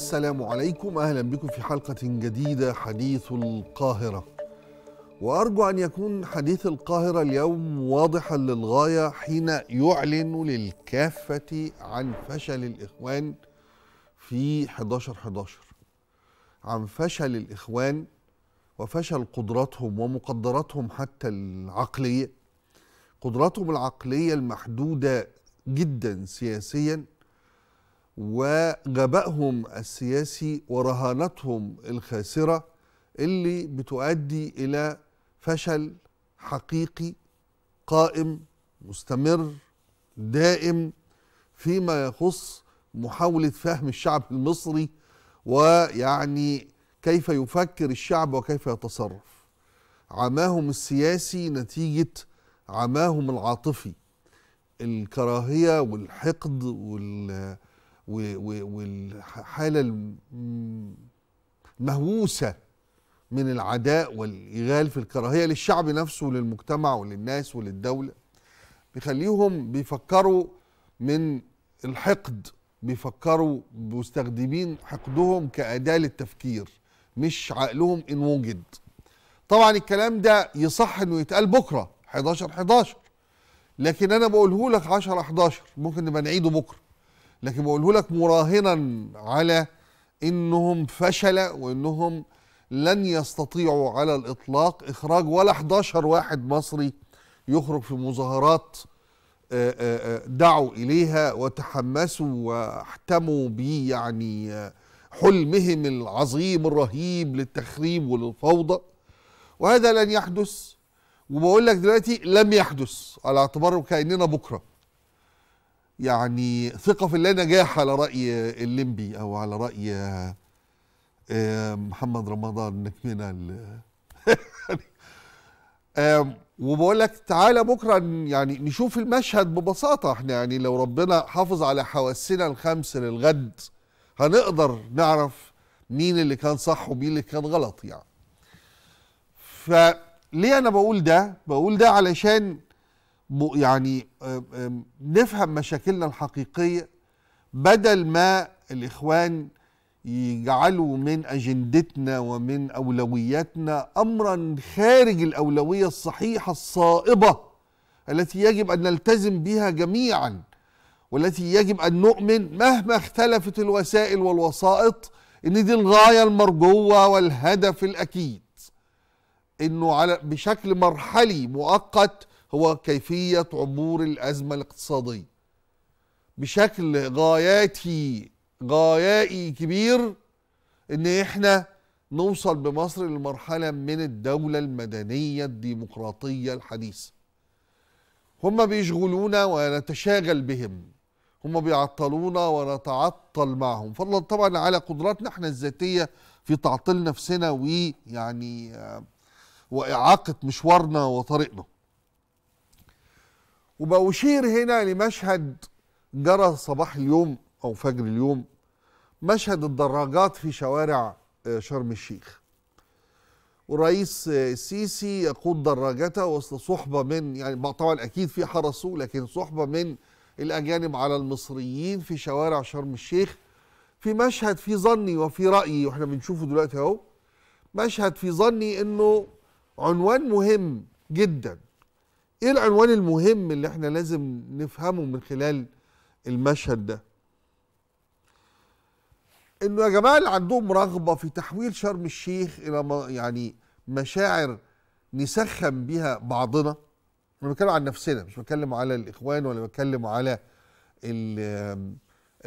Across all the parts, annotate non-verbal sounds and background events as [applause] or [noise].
السلام عليكم اهلا بكم في حلقه جديده حديث القاهره وارجو ان يكون حديث القاهره اليوم واضحا للغايه حين يعلن للكافه عن فشل الاخوان في 11 11 عن فشل الاخوان وفشل قدراتهم ومقدراتهم حتى العقليه قدراتهم العقليه المحدوده جدا سياسيا وغبائهم السياسي ورهانتهم الخاسرة اللي بتؤدي إلى فشل حقيقي قائم مستمر دائم فيما يخص محاولة فهم الشعب المصري ويعني كيف يفكر الشعب وكيف يتصرف عماهم السياسي نتيجة عماهم العاطفي الكراهية والحقد وال والحاله المهووسه من العداء والايغال في الكراهيه للشعب نفسه وللمجتمع وللناس وللدوله بيخليهم بيفكروا من الحقد بيفكروا مستخدمين حقدهم كاداه للتفكير مش عقلهم ان وجد طبعا الكلام ده يصح انه يتقال بكره 11 11 لكن انا بقوله لك 10 11 ممكن نبقى نعيده بكره لكن بقوله لك مراهنا على انهم فشل وانهم لن يستطيعوا على الاطلاق اخراج ولا 11 واحد مصري يخرج في مظاهرات آه، آه، آه، دعوا اليها وتحمسوا واحتموا بي يعني حلمهم العظيم الرهيب للتخريب وللفوضى وهذا لن يحدث وبقول لك دلوقتي لم يحدث على اعتبار كاننا بكره يعني ثقه في الله نجاح على راي الليمبي او على راي آه، محمد رمضان ال [laughs] آه، وبقول لك تعالى بكره يعني نشوف المشهد ببساطه احنا يعني لو ربنا حافظ على حواسنا الخمس للغد هنقدر نعرف مين اللي كان صح ومين اللي كان غلط يعني فليه انا بقول ده بقول ده علشان يعني نفهم مشاكلنا الحقيقية بدل ما الإخوان يجعلوا من أجندتنا ومن أولوياتنا أمرا خارج الأولوية الصحيحة الصائبة التي يجب أن نلتزم بها جميعا والتي يجب أن نؤمن مهما اختلفت الوسائل والوسائط إن دي الغاية المرجوة والهدف الأكيد إنه على بشكل مرحلي مؤقت هو كيفية عبور الأزمة الاقتصادية بشكل غاياتي غايائي كبير ان احنا نوصل بمصر لمرحلة من الدولة المدنية الديمقراطية الحديثة هم بيشغلونا ونتشاغل بهم هم بيعطلونا ونتعطل معهم فضلا طبعا على قدراتنا احنا الذاتية في تعطيل نفسنا ويعني آه، وإعاقة مشوارنا وطريقنا وبأشير هنا لمشهد جرى صباح اليوم أو فجر اليوم مشهد الدراجات في شوارع آه، شرم الشيخ والرئيس آه، السيسي يقود دراجته وسط صحبة من يعني طبعا أكيد في حرسه لكن صحبة من الأجانب على المصريين في شوارع شرم الشيخ في مشهد في ظني وفي رأيي وإحنا بنشوفه دلوقتي أهو مشهد في ظني إنه عنوان مهم جدا ايه العنوان المهم اللي احنا لازم نفهمه من خلال المشهد ده انه يا جماعه اللي عندهم رغبه في تحويل شرم الشيخ الى يعني مشاعر نسخن بيها بعضنا انا بتكلم عن نفسنا مش بتكلم على الاخوان ولا بتكلم على اللي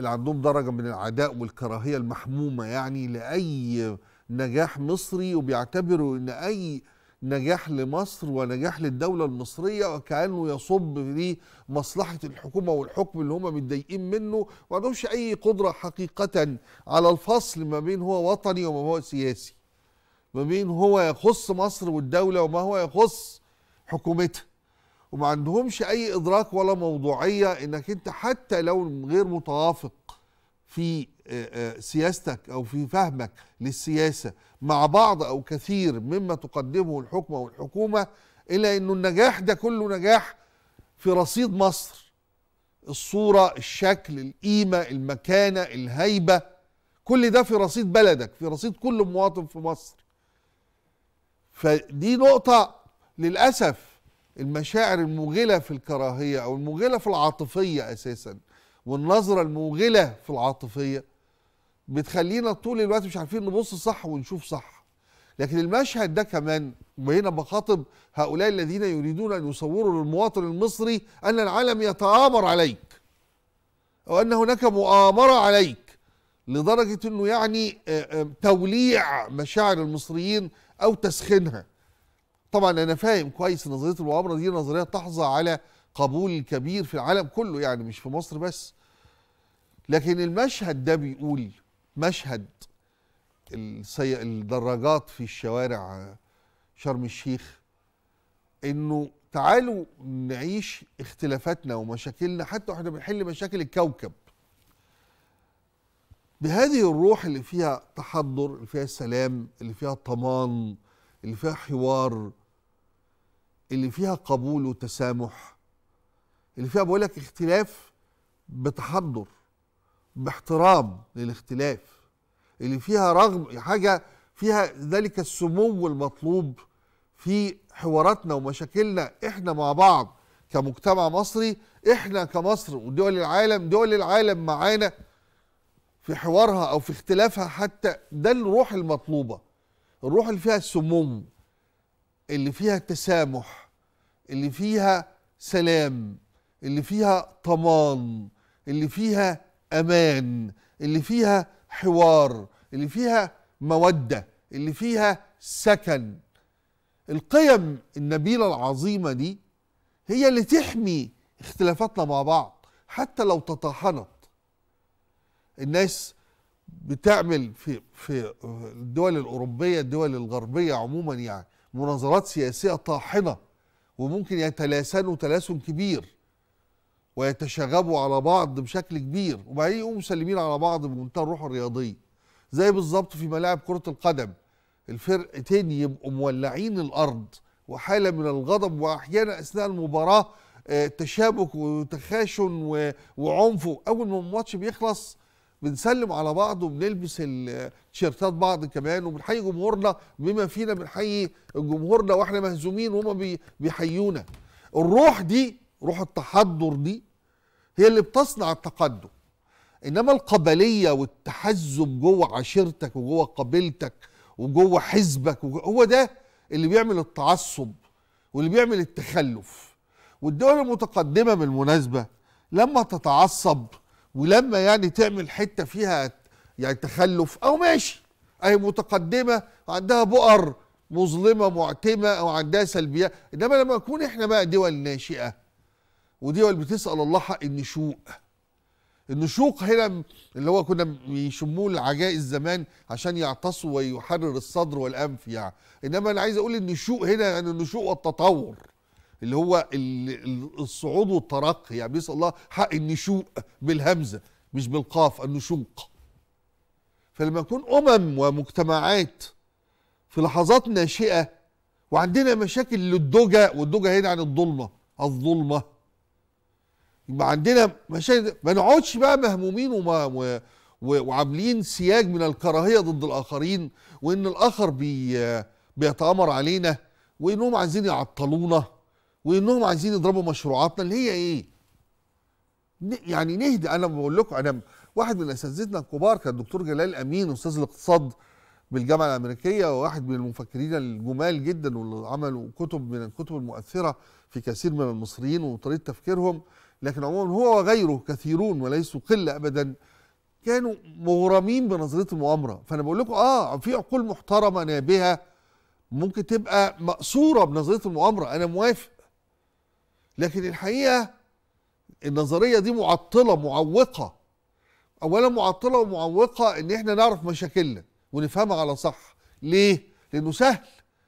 عندهم درجه من العداء والكراهيه المحمومه يعني لاي نجاح مصري وبيعتبروا ان اي نجاح لمصر ونجاح للدولة المصرية وكأنه يصب في مصلحة الحكومة والحكم اللي هم متضايقين منه وما عندهمش أي قدرة حقيقة على الفصل ما بين هو وطني وما هو سياسي ما بين هو يخص مصر والدولة وما هو يخص حكومتها وما عندهمش أي إدراك ولا موضوعية إنك أنت حتى لو غير متوافق في آه، آه، سياستك او في فهمك للسياسه مع بعض او كثير مما تقدمه الحكم والحكومه الا انه النجاح ده كله نجاح في رصيد مصر الصوره الشكل القيمه المكانه الهيبه كل ده في رصيد بلدك في رصيد كل مواطن في مصر فدي نقطه للاسف المشاعر الموغله في الكراهيه او الموغله في العاطفيه اساسا والنظرة الموغلة في العاطفية بتخلينا طول الوقت مش عارفين نبص صح ونشوف صح لكن المشهد ده كمان وهنا بخاطب هؤلاء الذين يريدون ان يصوروا للمواطن المصري ان العالم يتآمر عليك او ان هناك مؤامره عليك لدرجه انه يعني آه، آه، توليع مشاعر المصريين او تسخينها طبعا انا فاهم كويس نظريه المؤامره دي نظريه تحظى على قبول كبير في العالم كله يعني مش في مصر بس لكن المشهد ده بيقول مشهد السي... الدراجات في الشوارع شرم الشيخ انه تعالوا نعيش اختلافاتنا ومشاكلنا حتى واحنا بنحل مشاكل الكوكب بهذه الروح اللي فيها تحضر اللي فيها سلام اللي فيها طمان اللي فيها حوار اللي فيها قبول وتسامح اللي فيها بقولك اختلاف بتحضر باحترام للاختلاف اللي فيها رغم حاجه فيها ذلك السمو المطلوب في حواراتنا ومشاكلنا احنا مع بعض كمجتمع مصري احنا كمصر ودول العالم دول العالم معانا في حوارها او في اختلافها حتى ده الروح المطلوبه الروح اللي فيها السموم اللي فيها تسامح اللي فيها سلام اللي فيها طمان اللي فيها امان اللي فيها حوار اللي فيها موده اللي فيها سكن القيم النبيله العظيمه دي هي اللي تحمي اختلافاتنا مع بعض حتى لو تطاحنت الناس بتعمل في في الدول الاوروبيه الدول الغربيه عموما يعني مناظرات سياسيه طاحنه وممكن يتلاسنوا تلاسن كبير ويتشاغبوا على بعض بشكل كبير وبعدين يقوموا مسلمين على بعض بمنتهى الروح الرياضيه زي بالظبط في ملاعب كره القدم الفرقتين يبقوا مولعين الارض وحاله من الغضب واحيانا اثناء المباراه آه، تشابك وتخاشن وعنف اول ما الماتش بيخلص بنسلم على بعض وبنلبس التيشيرتات بعض كمان وبنحيي جمهورنا بما فينا بنحيي جمهورنا واحنا مهزومين وهم بيحيونا الروح دي روح التحضر دي هي اللي بتصنع التقدم انما القبليه والتحزب جوه عشيرتك وجوه قبيلتك وجوه حزبك هو ده اللي بيعمل التعصب واللي بيعمل التخلف والدول المتقدمه بالمناسبه لما تتعصب ولما يعني تعمل حته فيها يعني تخلف او ماشي اهي متقدمه عندها بؤر مظلمه معتمه او عندها سلبيات انما لما نكون احنا بقى دول ناشئه ودي اللي بتسال الله حق النشوء النشوق هنا اللي هو كنا بيشموه العجائز زمان عشان يعتصوا ويحرر الصدر والانف يعني انما انا عايز اقول النشوء هنا يعني النشوء والتطور اللي هو الصعود والترقي يعني بيسال الله حق النشوء بالهمزه مش بالقاف النشوق فلما يكون امم ومجتمعات في لحظات ناشئه وعندنا مشاكل للدجى والدجى هنا عن يعني الظلمه الظلمه يبقى عندنا مشاهد ما نقعدش بقى مهمومين وما و... وعاملين سياج من الكراهيه ضد الاخرين وان الاخر بي بيتامر علينا وانهم عايزين يعطلونا وانهم عايزين يضربوا مشروعاتنا اللي هي ايه؟ يعني نهدى انا بقول لكم انا واحد من اساتذتنا الكبار كان الدكتور جلال امين استاذ الاقتصاد بالجامعه الامريكيه وواحد من المفكرين الجمال جدا واللي عملوا كتب من الكتب المؤثره في كثير من المصريين وطريقه تفكيرهم لكن عموما هو وغيره كثيرون وليسوا قله ابدا كانوا مغرمين بنظريه المؤامره فانا بقول لكم اه في عقول محترمه نابهه ممكن تبقى مأسورة بنظريه المؤامره انا موافق لكن الحقيقه النظريه دي معطله معوقه اولا معطله ومعوقه ان احنا نعرف مشاكلنا ونفهمها على صح ليه لانه سهل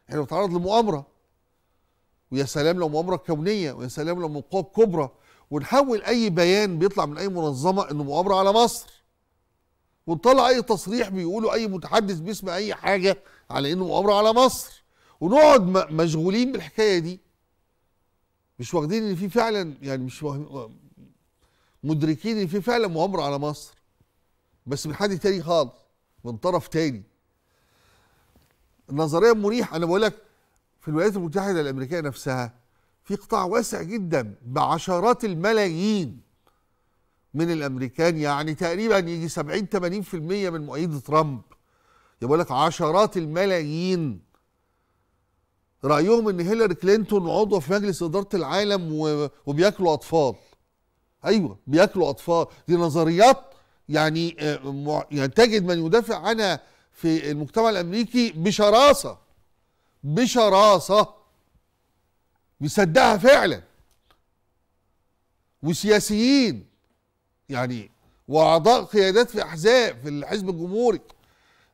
احنا بنتعرض لمؤامره ويا سلام لو مؤامره كونيه ويا سلام لو من قوى كبرى ونحول اي بيان بيطلع من اي منظمه انه مؤامره على مصر ونطلع اي تصريح بيقولوا اي متحدث باسم اي حاجه على انه مؤامره على مصر ونقعد مشغولين بالحكايه دي مش واخدين ان في فعلا يعني مش مدركين ان في فعلا مؤامره على مصر بس من حد تاني خالص من طرف تاني النظريه مريحه انا بقول لك في الولايات المتحده الامريكيه نفسها في قطاع واسع جدا بعشرات الملايين من الامريكان يعني تقريبا يجي 70 80% من مؤيد ترامب يقول لك عشرات الملايين رايهم ان هيلاري كلينتون عضوه في مجلس اداره العالم وبياكلوا اطفال ايوه بياكلوا اطفال دي نظريات يعني آه، يعني تجد من يدافع عنها في المجتمع الامريكي بشراسه بشراسه مصدقها فعلا وسياسيين يعني واعضاء قيادات في احزاب في الحزب الجمهوري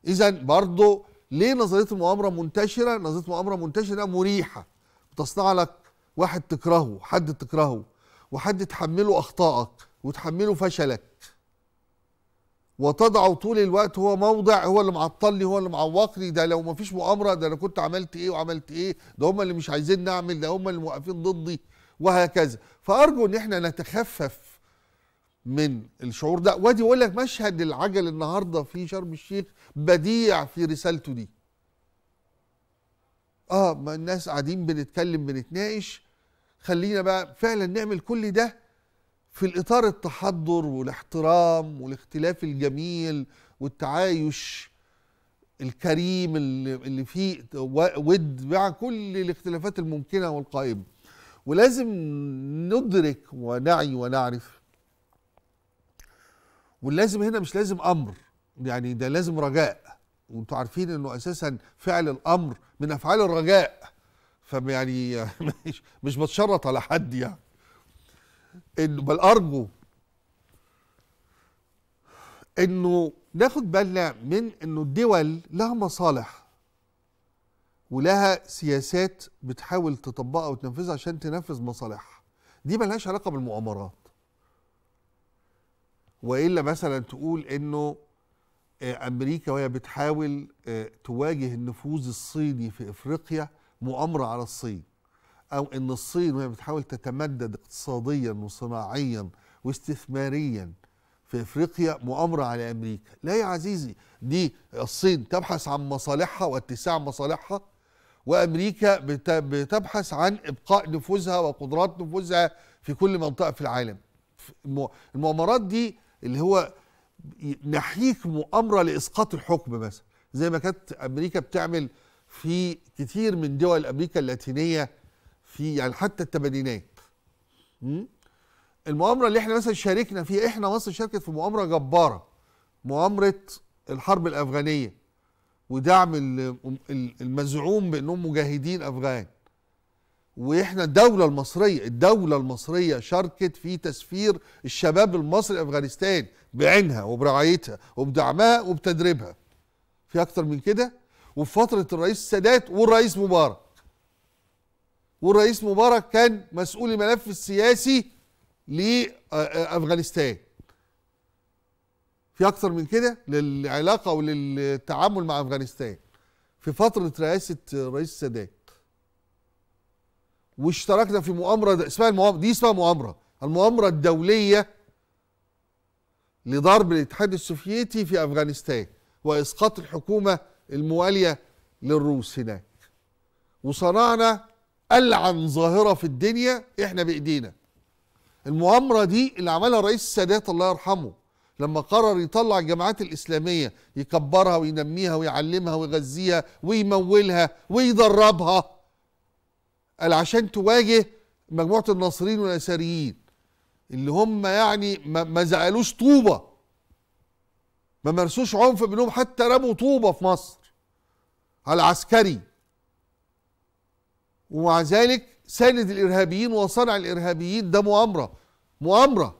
اذا برضه ليه نظريه المؤامره منتشره نظريه المؤامره منتشره مريحه بتصنع لك واحد تكرهه حد تكرهه وحد تحمله اخطائك وتحمله فشلك وتضعه طول الوقت هو موضع هو اللي معطلني هو اللي معوقني ده لو ما فيش مؤامره ده انا كنت عملت ايه وعملت ايه ده هم اللي مش عايزين نعمل ده هم اللي واقفين ضدي وهكذا فارجو ان احنا نتخفف من الشعور ده وادي اقول لك مشهد العجل النهارده في شرم الشيخ بديع في رسالته دي اه ما الناس قاعدين بنتكلم بنتناقش خلينا بقى فعلا نعمل كل ده في الإطار التحضر والاحترام والاختلاف الجميل والتعايش الكريم اللي فيه ود مع كل الاختلافات الممكنة والقائمة ولازم ندرك ونعي ونعرف واللازم هنا مش لازم أمر يعني ده لازم رجاء وانتوا عارفين انه اساسا فعل الامر من افعال الرجاء فيعني [laughs] مش بتشرط على حد يعني انه بل ارجو انه ناخد بالنا من انه الدول لها مصالح ولها سياسات بتحاول تطبقها وتنفذها عشان تنفذ مصالحها دي ملهاش علاقه بالمؤامرات والا مثلا تقول انه آه، امريكا وهي بتحاول آه، تواجه النفوذ الصيني في افريقيا مؤامره على الصين أو أن الصين وهي بتحاول تتمدد اقتصاديا وصناعيا واستثماريا في افريقيا مؤامره على امريكا لا يا عزيزي دي الصين تبحث عن مصالحها واتساع مصالحها وامريكا بتبحث عن ابقاء نفوذها وقدرات نفوذها في كل منطقه في العالم المؤامرات دي اللي هو ناحيك مؤامره لاسقاط الحكم مثلا زي ما كانت امريكا بتعمل في كتير من دول امريكا اللاتينيه في يعني حتى الثمانينات المؤامره اللي احنا مثلا شاركنا فيها احنا مصر شاركت في مؤامره جباره مؤامره الحرب الافغانيه ودعم المزعوم بانهم مجاهدين افغان واحنا الدوله المصريه الدوله المصريه شاركت في تسفير الشباب المصري افغانستان بعينها وبرعايتها وبدعمها وبتدريبها في اكتر من كده وفي فتره الرئيس السادات والرئيس مبارك والرئيس مبارك كان مسؤول الملف السياسي لافغانستان في اكثر من كده للعلاقه وللتعامل مع افغانستان في فتره رئاسه الرئيس السادات واشتركنا في مؤامره اسمها المؤامره دي اسمها مؤامره المؤامره الدوليه لضرب الاتحاد السوفيتي في افغانستان واسقاط الحكومه المواليه للروس هناك وصنعنا ألعن ظاهرة في الدنيا إحنا بإيدينا المؤامرة دي اللي عملها الرئيس السادات الله يرحمه لما قرر يطلع الجماعات الإسلامية يكبرها وينميها ويعلمها ويغذيها ويمولها ويدربها قال عشان تواجه مجموعة الناصرين والأساريين اللي هم يعني ما زعلوش طوبة ما مارسوش عنف منهم حتى رموا طوبة في مصر على العسكري ومع ذلك ساند الارهابيين وصنع الارهابيين ده مؤامره مؤامره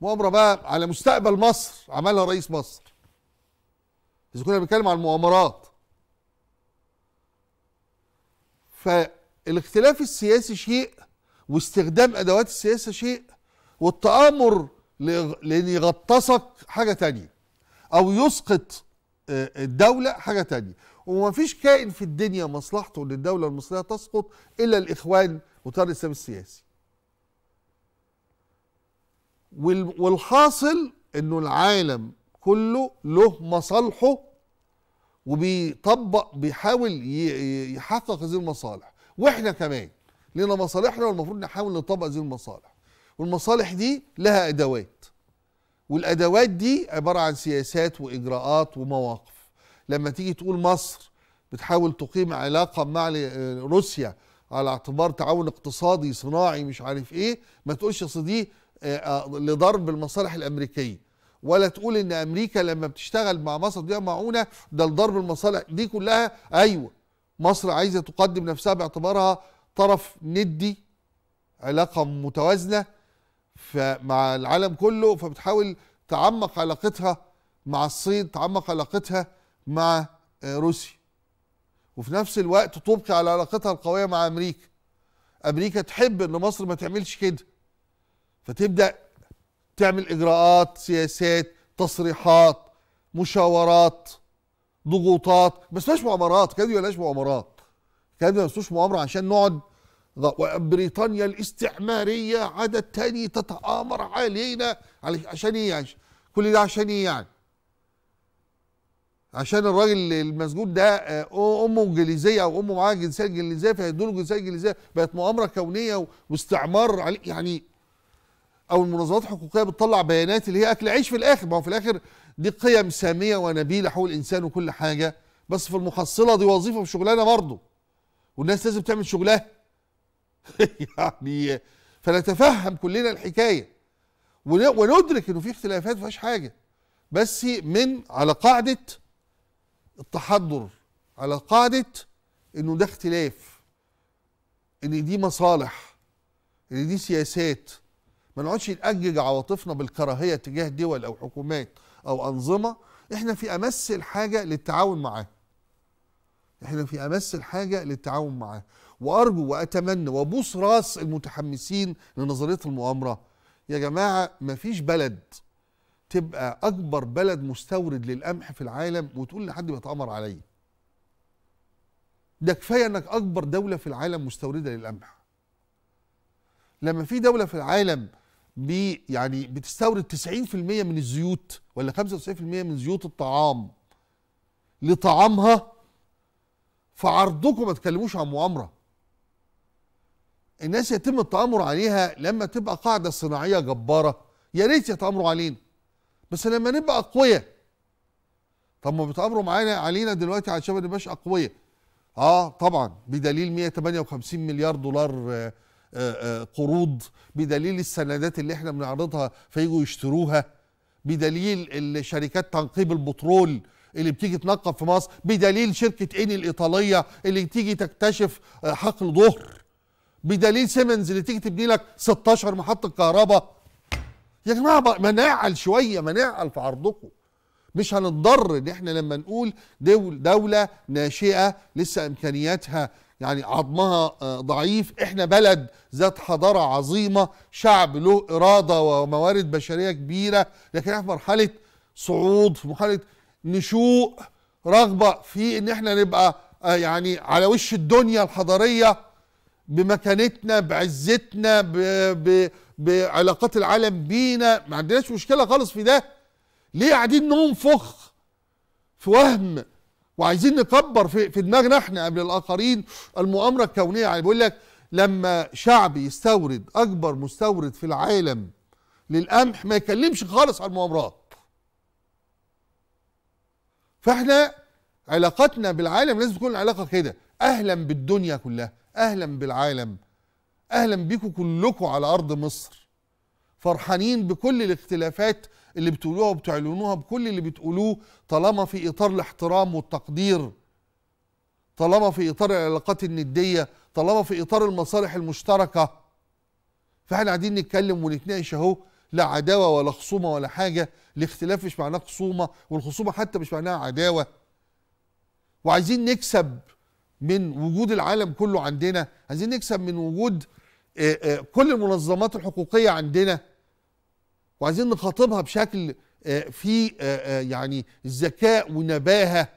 مؤامره بقى على مستقبل مصر عملها رئيس مصر اذا كنا بنتكلم عن المؤامرات فالاختلاف السياسي شيء واستخدام ادوات السياسه شيء والتآمر لان يغطسك حاجه تانية او يسقط آه، الدوله حاجه تانية ومفيش كائن في الدنيا مصلحته للدولة المصرية تسقط إلا الإخوان وطار الإسلام السياسي والحاصل إنه العالم كله له مصالحه وبيطبق بيحاول يحقق هذه المصالح واحنا كمان لنا مصالحنا والمفروض نحاول نطبق هذه المصالح والمصالح دي لها ادوات والادوات دي عباره عن سياسات واجراءات ومواقف لما تيجي تقول مصر بتحاول تقيم علاقه مع روسيا على اعتبار تعاون اقتصادي صناعي مش عارف ايه ما تقولش اصل دي آه، آه، لضرب المصالح الامريكيه ولا تقول ان امريكا لما بتشتغل مع مصر دي معونه ده لضرب المصالح دي كلها ايوه مصر عايزه تقدم نفسها باعتبارها طرف ندي علاقه متوازنه مع العالم كله فبتحاول تعمق علاقتها مع الصين تعمق علاقتها مع آه، روسيا وفي نفس الوقت تبقي على علاقتها القويه مع امريكا امريكا تحب ان مصر ما تعملش كده فتبدا تعمل اجراءات سياسات تصريحات مشاورات ضغوطات بس مش مؤامرات كده بلاش مؤامرات كده ما مؤامره عشان نقعد بريطانيا الاستعماريه عدد تاني تتآمر علينا عشان ايه يعني كل ده عشان ايه يعني عشان الراجل المسجون ده آه، امه انجليزيه او امه معاها جنسيه انجليزيه فهيدوا له جنسيه انجليزيه بقت مؤامره كونيه واستعمار عليه يعني او المنظمات الحقوقيه بتطلع بيانات اللي هي اكل عيش في الاخر ما هو في الاخر دي قيم ساميه ونبيله حول الانسان وكل حاجه بس في المحصله دي وظيفه وشغلانه برضه والناس لازم تعمل شغلها [laughs] يعني فنتفهم كلنا الحكايه وندرك انه في اختلافات ما حاجه بس من على قاعده التحضر على قاعدة انه ده اختلاف ان دي مصالح ان دي سياسات ما نقعدش نأجج عواطفنا بالكراهية تجاه دول او حكومات او انظمة احنا في امس الحاجة للتعاون معاها احنا في امس الحاجة للتعاون معاها وارجو واتمنى وابوس راس المتحمسين لنظرية المؤامرة يا جماعة مفيش بلد تبقى اكبر بلد مستورد للقمح في العالم وتقول لحد بيتامر عليا ده كفايه انك اكبر دوله في العالم مستورده للقمح لما في دوله في العالم بي يعني بتستورد 90% من الزيوت ولا 95% من زيوت الطعام لطعامها فعرضكم ما تكلموش عن مؤامره الناس يتم التآمر عليها لما تبقى قاعده صناعيه جباره يا ريت يتآمروا علينا بس لما نبقى اقوياء طب ما بيتامروا معانا علينا دلوقتي عشان ما نبقاش اقوياء اه طبعا بدليل 158 مليار دولار آآ آه، آآ آه، آه، قروض بدليل السندات اللي احنا بنعرضها فيجوا يشتروها بدليل الشركات تنقيب البترول اللي بتيجي تنقب في مصر بدليل شركة اني الايطالية اللي تيجي تكتشف حقل ظهر بدليل سيمنز اللي تيجي تبني لك 16 محطة كهرباء يا جماعه ما شويه ما في عرضكم مش هنضطر ان احنا لما نقول دول دوله ناشئه لسه امكانياتها يعني عظمها آه، ضعيف احنا بلد ذات حضاره عظيمه شعب له اراده وموارد بشريه كبيره لكن احنا في مرحله صعود في مرحله نشوء رغبه في ان احنا نبقى آه، يعني على وش الدنيا الحضاريه بمكانتنا بعزتنا ب... ب... بعلاقات العالم بينا ما عندناش مشكله خالص في ده ليه قاعدين ننفخ في وهم وعايزين نكبر في, في دماغنا احنا قبل الاخرين المؤامره الكونيه يعني بيقول لك لما شعب يستورد اكبر مستورد في العالم للقمح ما يكلمش خالص عن المؤامرات فاحنا علاقتنا بالعالم لازم تكون العلاقه كده اهلا بالدنيا كلها اهلا بالعالم اهلا بيكم كلكم على ارض مصر فرحانين بكل الاختلافات اللي بتقولوها وبتعلنوها بكل اللي بتقولوه طالما في اطار الاحترام والتقدير طالما في اطار العلاقات النديه طالما في اطار المصالح المشتركه فاحنا قاعدين نتكلم ونتناقش اهو لا عداوه ولا خصومه ولا حاجه الاختلاف مش معناه خصومه والخصومه حتى مش معناها عداوه وعايزين نكسب من وجود العالم كله عندنا عايزين نكسب من وجود آه، آه، كل المنظمات الحقوقية عندنا وعايزين نخاطبها بشكل آه، فيه يعني ذكاء ونباهة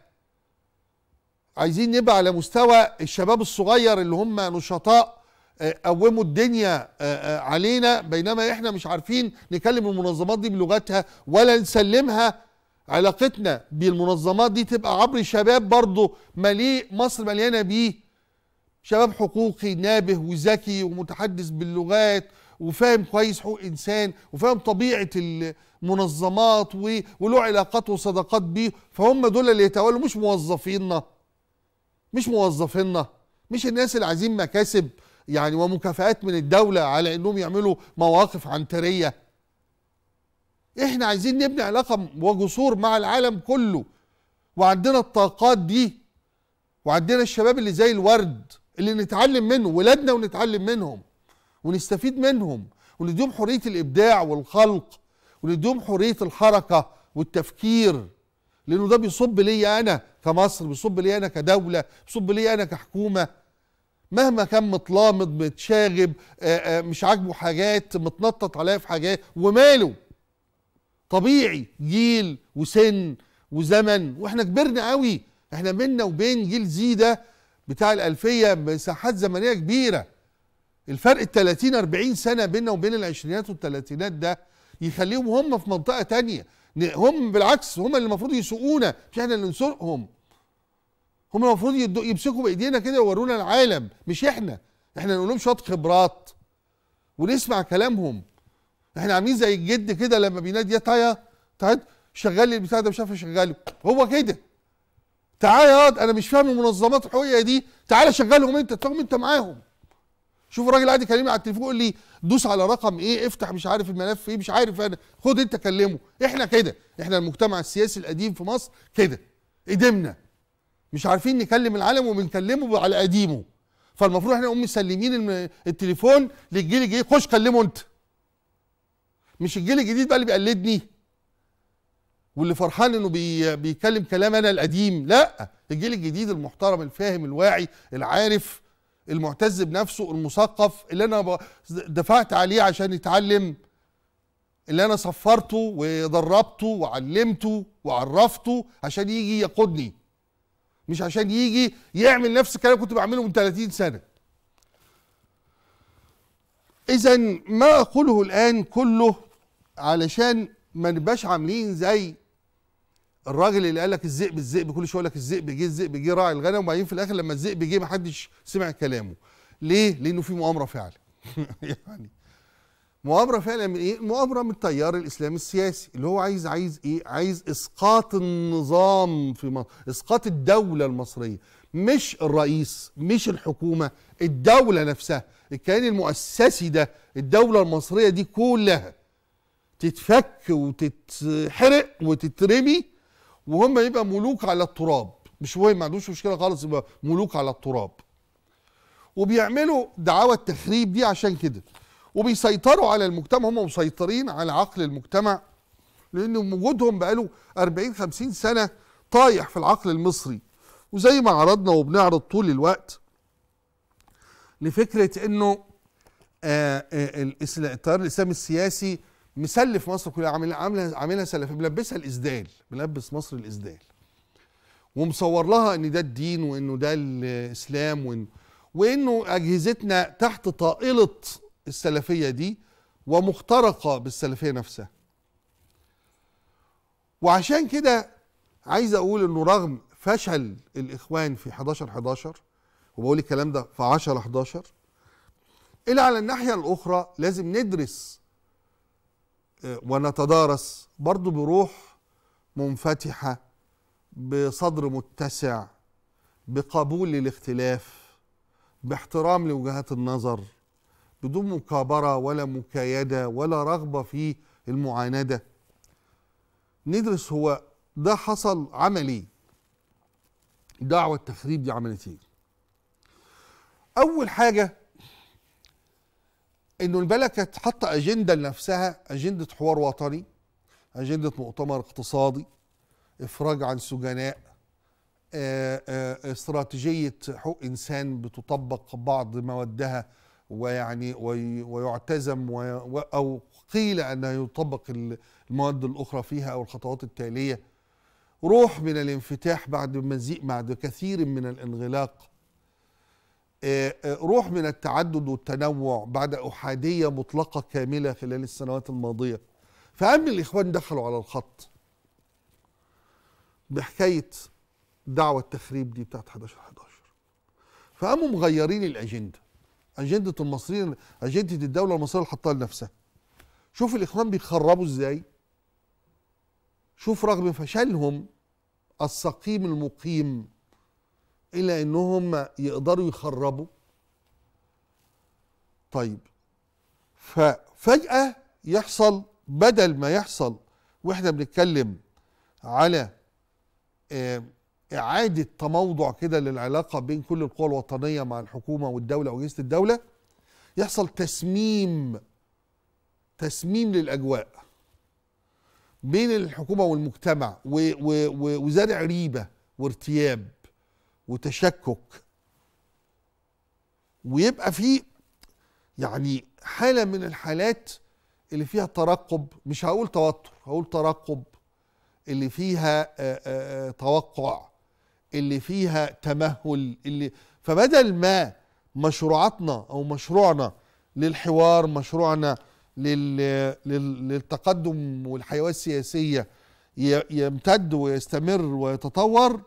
عايزين نبقى على مستوى الشباب الصغير اللي هم نشطاء قوموا الدنيا علينا بينما احنا مش عارفين نكلم المنظمات دي بلغتها ولا نسلمها علاقتنا بالمنظمات دي تبقى عبر شباب برضه مليء مصر مليانه بيه شباب حقوقي نابه وذكي ومتحدث باللغات وفاهم كويس حقوق انسان وفاهم طبيعه المنظمات وله علاقات وصداقات بيه فهم دول اللي يتولوا مش موظفينا مش موظفينا مش الناس اللي عايزين مكاسب يعني ومكافآت من الدوله على انهم يعملوا مواقف عنتريه احنا عايزين نبني علاقه وجسور مع العالم كله وعندنا الطاقات دي وعندنا الشباب اللي زي الورد اللي نتعلم منه ولادنا ونتعلم منهم ونستفيد منهم ونديهم حريه الابداع والخلق ونديهم حريه الحركه والتفكير لانه ده بيصب لي انا كمصر بيصب لي انا كدوله بيصب لي انا كحكومه مهما كان متلامض متشاغب مش عاجبه حاجات متنطط عليا في حاجات وماله طبيعي جيل وسن وزمن واحنا كبرنا قوي احنا بينا وبين جيل زي ده بتاع الالفيه مساحات زمنيه كبيره الفرق ال 30 40 سنه بينا وبين العشرينات والثلاثينات ده يخليهم هم في منطقه تانية هم بالعكس هم اللي المفروض يسوقونا مش احنا اللي نسوقهم هم المفروض يمسكوا بايدينا كده يورونا العالم مش احنا احنا نقول لهم شويه خبرات ونسمع كلامهم احنا عاملين زي الجد كده لما بينادي يا تايا تعال شغال لي البتاع ده مش عارف اشغله هو كده تعال واد انا مش فاهم المنظمات الحقوقيه دي تعال شغلهم انت تقوم انت معاهم شوف الراجل قاعد يكلمني على التليفون يقول لي دوس على رقم ايه افتح مش عارف الملف ايه مش عارف انا خد انت كلمه احنا كده احنا المجتمع السياسي القديم في مصر كده قدمنا مش عارفين نكلم العالم وبنكلمه على قديمه فالمفروض احنا نقوم مسلمين التليفون للجيل الجاي خش كلمه انت مش الجيل الجديد بقى اللي بيقلدني واللي فرحان انه بي بيكلم كلام انا القديم لا الجيل الجديد المحترم الفاهم الواعي العارف المعتز بنفسه المثقف اللي انا دفعت عليه عشان يتعلم اللي انا صفرته ودربته وعلمته وعرفته عشان يجي يقودني مش عشان يجي يعمل نفس الكلام كنت بعمله من 30 سنه اذا ما اقوله الان كله علشان ما نبقاش عاملين زي الراجل اللي قال لك الذئب الذئب كل شويه يقول لك الذئب جه الذئب جه راعي الغنم وبعدين في الاخر لما الذئب جه ما حدش سمع كلامه ليه؟ لانه في مؤامره فعلا [laughs] يعني مؤامره فعلا من يعني ايه؟ مؤامره من التيار الاسلامي السياسي اللي هو عايز عايز ايه؟ عايز اسقاط النظام في مصر، اسقاط الدوله المصريه، مش الرئيس، مش الحكومه، الدوله نفسها، الكيان المؤسسي ده، الدوله المصريه دي كلها. تتفك وتتحرق وتترمي وهم يبقى ملوك على التراب مش مهم ما عندوش مشكله خالص يبقى ملوك على التراب وبيعملوا دعاوى التخريب دي عشان كده وبيسيطروا على المجتمع هم مسيطرين على عقل المجتمع لان وجودهم بقاله 40 50 سنه طايح في العقل المصري وزي ما عرضنا وبنعرض طول الوقت لفكره انه آه، آه، التيار الاسلامي السياسي مسلف مصر كلها عامل عاملها عاملها سلفيه ملبسها الاسدال ملبس مصر الاسدال ومصور لها ان ده الدين وانه ده الاسلام وإن وانه اجهزتنا تحت طائله السلفيه دي ومخترقه بالسلفيه نفسها وعشان كده عايز اقول انه رغم فشل الاخوان في 11 11 وبقول الكلام ده في 10 11 الا على الناحيه الاخرى لازم ندرس ونتدارس برضه بروح منفتحه بصدر متسع بقبول للاختلاف باحترام لوجهات النظر بدون مكابره ولا مكايده ولا رغبه في المعانده ندرس هو ده حصل عملي دعوه التخريب دي عملت ايه اول حاجه انه كانت حاطه اجنده لنفسها اجنده حوار وطني اجنده مؤتمر اقتصادي افراج عن سجناء آه، آه، استراتيجيه حقوق انسان بتطبق بعض موادها ويعني ويعتزم او قيل انه يطبق المواد الاخرى فيها او الخطوات التاليه روح من الانفتاح بعد مزيء بعد كثير من الانغلاق آه، آه، روح من التعدد والتنوع بعد أحادية مطلقة كاملة خلال السنوات الماضية فأمن الإخوان دخلوا على الخط بحكاية دعوة التخريب دي بتاعت 11 11 فقاموا مغيرين الأجندة أجندة المصريين أجندة الدولة المصرية اللي حطها لنفسها شوف الإخوان بيخربوا إزاي شوف رغم فشلهم السقيم المقيم الى انهم يقدروا يخربوا طيب ففجاه يحصل بدل ما يحصل واحنا بنتكلم على آه، اعاده تموضع كده للعلاقه بين كل القوى الوطنيه مع الحكومه والدوله واجهزه الدوله يحصل تسميم تسميم للاجواء بين الحكومه والمجتمع وزرع ريبه وارتياب وتشكك ويبقى في يعني حاله من الحالات اللي فيها ترقب مش هقول توتر هقول ترقب اللي فيها آآ آه، آآ آه، آه، توقع اللي فيها تمهل اللي فبدل ما مشروعاتنا او مشروعنا للحوار مشروعنا للتقدم والحيويه السياسيه يمتد ويستمر ويتطور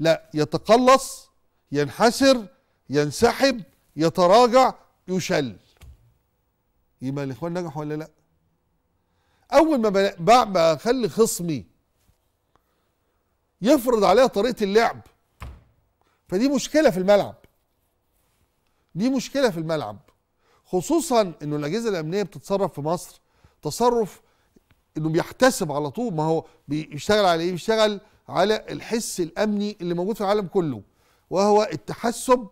لا يتقلص ينحسر ينسحب يتراجع يشل يبقى الاخوان نجحوا ولا لا اول ما بخلي خصمي يفرض عليها طريقه اللعب فدي مشكله في الملعب دي مشكله في الملعب خصوصا انه الاجهزه الامنيه بتتصرف في مصر تصرف انه بيحتسب على طول ما هو بيشتغل على ايه بيشتغل على الحس الامني اللي موجود في العالم كله وهو التحسب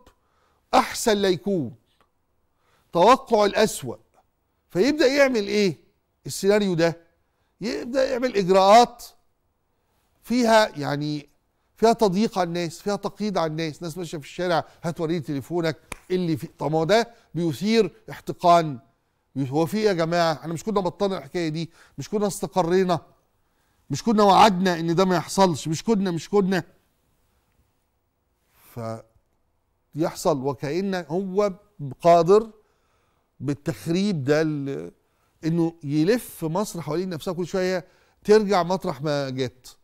احسن لا يكون توقع الاسوأ فيبدا يعمل ايه السيناريو ده يبدا يعمل اجراءات فيها يعني فيها تضييق على الناس فيها تقييد على الناس ناس ماشيه في الشارع هات وريني تليفونك اللي في طب ما ده بيثير احتقان هو في إيه يا جماعه احنا مش كنا بطلنا الحكايه دي مش كنا استقرينا مش كنا وعدنا ان ده ما يحصلش مش كنا مش كنا فيحصل وكأن هو قادر بالتخريب ده انه يلف مصر حوالين نفسها كل شويه ترجع مطرح ما جت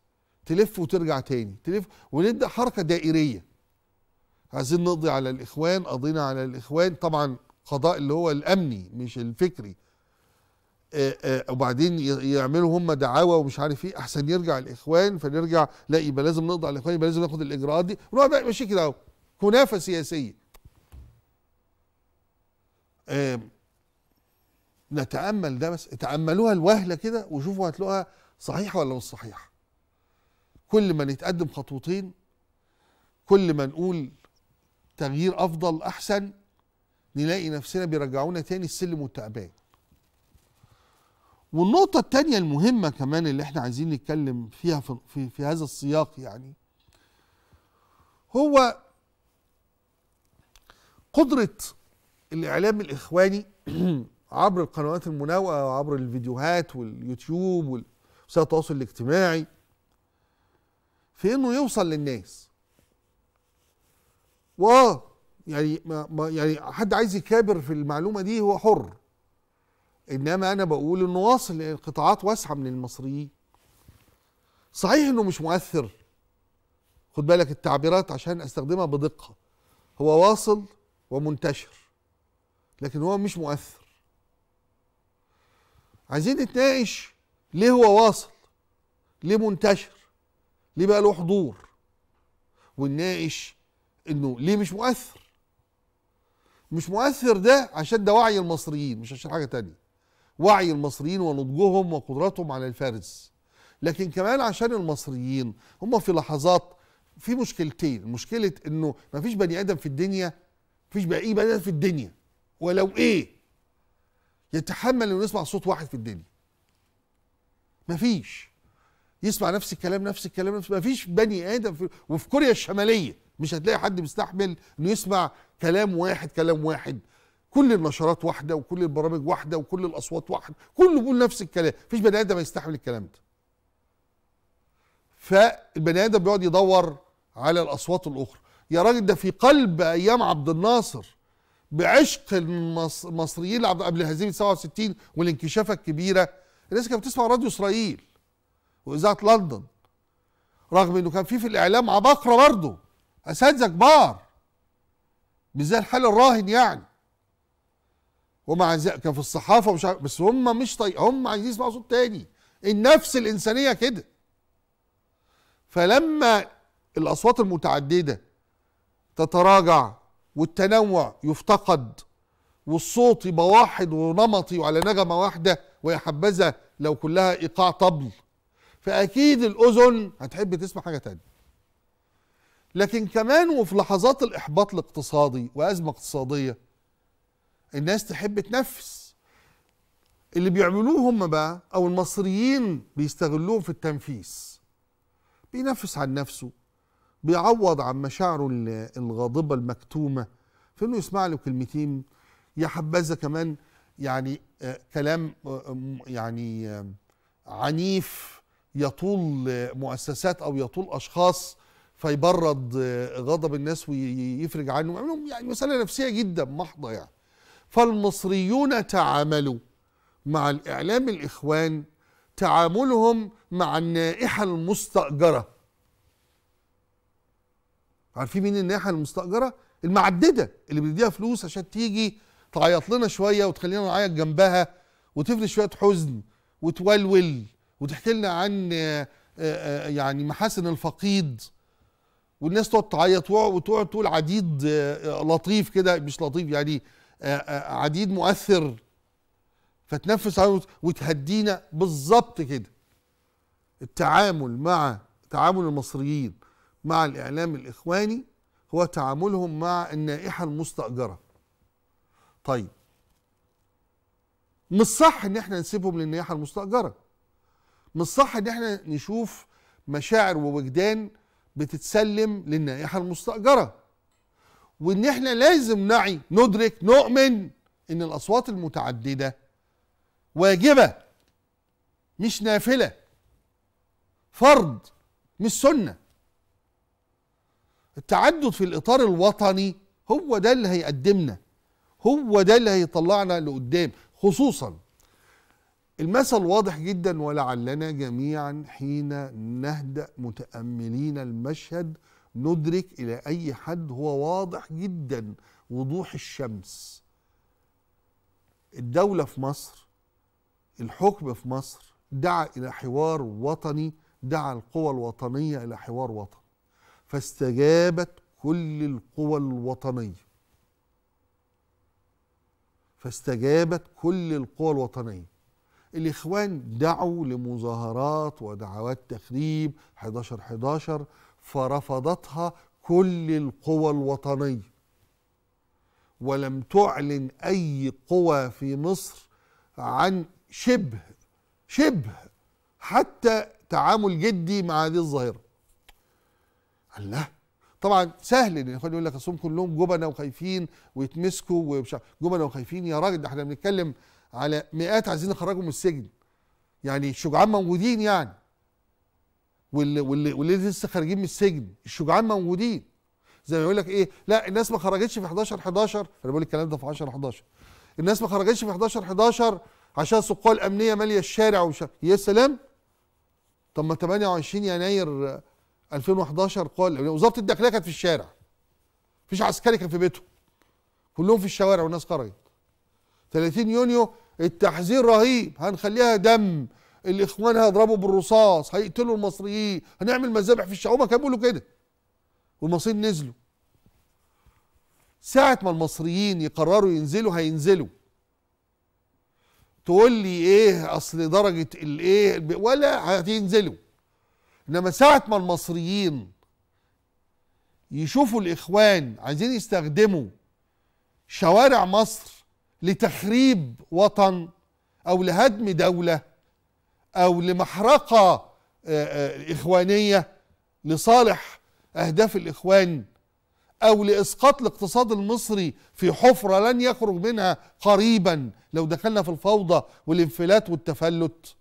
تلف وترجع تاني تلف ونبدا حركه دائريه عايزين نقضي على الاخوان قضينا على الاخوان طبعا قضاء اللي هو الامني مش الفكري آه، آه، وبعدين يعملوا هم دعاوى ومش عارف ايه احسن يرجع الاخوان فنرجع لا يبقى لازم نقضي على الاخوان يبقى لازم ناخد الاجراءات دي ونقعد بقى ماشي كده اهو كنافه سياسيه نتامل ده بس تاملوها الوهله كده وشوفوا هتلاقوها صحيحه ولا مش صحيحه كل ما نتقدم خطوتين كل ما نقول تغيير افضل احسن نلاقي نفسنا بيرجعونا تاني السلم والتعبان والنقطة التانية المهمة كمان اللي احنا عايزين نتكلم فيها في, في, في هذا السياق يعني هو قدرة الإعلام الإخواني [clears throat] عبر القنوات المناوئة وعبر الفيديوهات واليوتيوب ووسائل التواصل الاجتماعي في إنه يوصل للناس وآه يعني ما يعني حد عايز يكابر في المعلومة دي هو حر انما انا بقول انه واصل لقطاعات واسعه من المصريين صحيح انه مش مؤثر خد بالك التعبيرات عشان استخدمها بدقه هو واصل ومنتشر لكن هو مش مؤثر عايزين نتناقش ليه هو واصل ليه منتشر ليه بقى له حضور ونناقش انه ليه مش مؤثر مش مؤثر ده عشان ده وعي المصريين مش عشان حاجه تانية وعي المصريين ونضجهم وقدرتهم على الفرز لكن كمان عشان المصريين هم في لحظات في مشكلتين مشكلة انه ما فيش بني ادم في الدنيا فيش بقى بني ادم في الدنيا ولو ايه يتحمل انه يسمع صوت واحد في الدنيا ما فيش يسمع نفس الكلام نفس الكلام نفس فيش بني ادم في وفي كوريا الشماليه مش هتلاقي حد مستحمل انه يسمع كلام واحد كلام واحد كل النشرات واحده وكل البرامج واحده وكل الاصوات واحده كله بيقول نفس الكلام مفيش بني ادم يستحمل الكلام ده فالبني ادم بيقعد يدور على الاصوات الاخرى يا راجل ده في قلب ايام عبد الناصر بعشق المصريين قبل هزيمه 67 والانكشافه الكبيره الناس كانت بتسمع راديو اسرائيل واذاعه لندن رغم انه كان في في الاعلام عباقره برضه اساتذه كبار مش زي الحال الراهن يعني ومع كان في الصحافه ومش عارف بس هم مش طي... هم عايزين يسمعوا صوت تاني النفس الانسانيه كده فلما الاصوات المتعدده تتراجع والتنوع يفتقد والصوت يبقى واحد ونمطي وعلى نغمه واحده ويا حبذا لو كلها ايقاع طبل فاكيد الاذن هتحب تسمع حاجه تانية لكن كمان وفي لحظات الاحباط الاقتصادي وازمه اقتصاديه الناس تحب تنفس اللي بيعملوه هم بقى او المصريين بيستغلوهم في التنفيس بينفس عن نفسه بيعوض عن مشاعره الغاضبه المكتومه في انه يسمع له كلمتين يا حبذا كمان يعني آه، كلام آه، يعني عنيف يطول مؤسسات او يطول اشخاص فيبرد آه، غضب الناس ويفرج عنه يعني مساله نفسيه جدا محضه يعني فالمصريون تعاملوا مع الإعلام الإخوان تعاملهم مع النائحة المستأجرة عارفين مين النائحة المستأجرة؟ المعددة اللي بنديها فلوس عشان تيجي تعيط لنا شوية وتخلينا نعيط جنبها وتفرد شوية حزن وتولول وتحكي لنا عن آه، آه، آه، يعني محاسن الفقيد والناس تقعد تعيط وتقعد تقول عديد لطيف كده مش لطيف يعني آه، آه، عديد مؤثر فتنفس عليه وتهدينا بالظبط كده التعامل مع تعامل المصريين مع الاعلام الاخواني هو تعاملهم مع النائحه المستاجره طيب مش صح ان احنا نسيبهم للنائحه المستاجره مش صح ان احنا نشوف مشاعر ووجدان بتتسلم للنائحه المستاجره وان احنا لازم نعي ندرك نؤمن ان الاصوات المتعدده واجبه مش نافله فرض مش سنه التعدد في الاطار الوطني هو ده اللي هيقدمنا هو ده اللي هيطلعنا لقدام خصوصا المثل واضح جدا ولعلنا جميعا حين نهدأ متأملين المشهد ندرك الى اي حد هو واضح جدا وضوح الشمس الدوله في مصر الحكم في مصر دعا الى حوار وطني دعا القوى الوطنيه الى حوار وطني فاستجابت كل القوى الوطنيه فاستجابت كل القوى الوطنيه الاخوان دعوا لمظاهرات ودعوات تخريب 11 11 فرفضتها كل القوى الوطنيه ولم تعلن اي قوى في مصر عن شبه شبه حتى تعامل جدي مع هذه الظاهره الله طبعا سهل ان يقول لك اصلهم كلهم جبنه وخايفين ويتمسكوا ومش جبنه وخايفين يا راجل ده احنا بنتكلم على مئات عايزين نخرجهم من السجن يعني الشجعان موجودين يعني واللي, واللي, واللي لسه خارجين من السجن الشجعان موجودين زي ما يقول لك ايه لا الناس ما خرجتش في 11 11 انا بقول الكلام ده في 10 11 الناس ما خرجتش في 11 11 عشان سقال الامنيه ماليه الشارع ومش يا سلام طب ما 28 يناير 2011 قال وزاره الداخليه كانت في الشارع مفيش عسكري كان في بيته كلهم في الشوارع والناس خرجت 30 يونيو التحذير رهيب هنخليها دم الاخوان هيضربوا بالرصاص هيقتلوا المصريين هنعمل مذابح في الشعوب كانوا بيقولوا كده والمصريين نزلوا ساعة ما المصريين يقرروا ينزلوا هينزلوا تقول لي ايه اصل درجة الايه ولا هينزلوا انما ساعة ما المصريين يشوفوا الاخوان عايزين يستخدموا شوارع مصر لتخريب وطن او لهدم دولة او لمحرقه آه، آه، اخوانيه لصالح اهداف الاخوان او لاسقاط الاقتصاد المصري في حفره لن يخرج منها قريبا لو دخلنا في الفوضى والانفلات والتفلت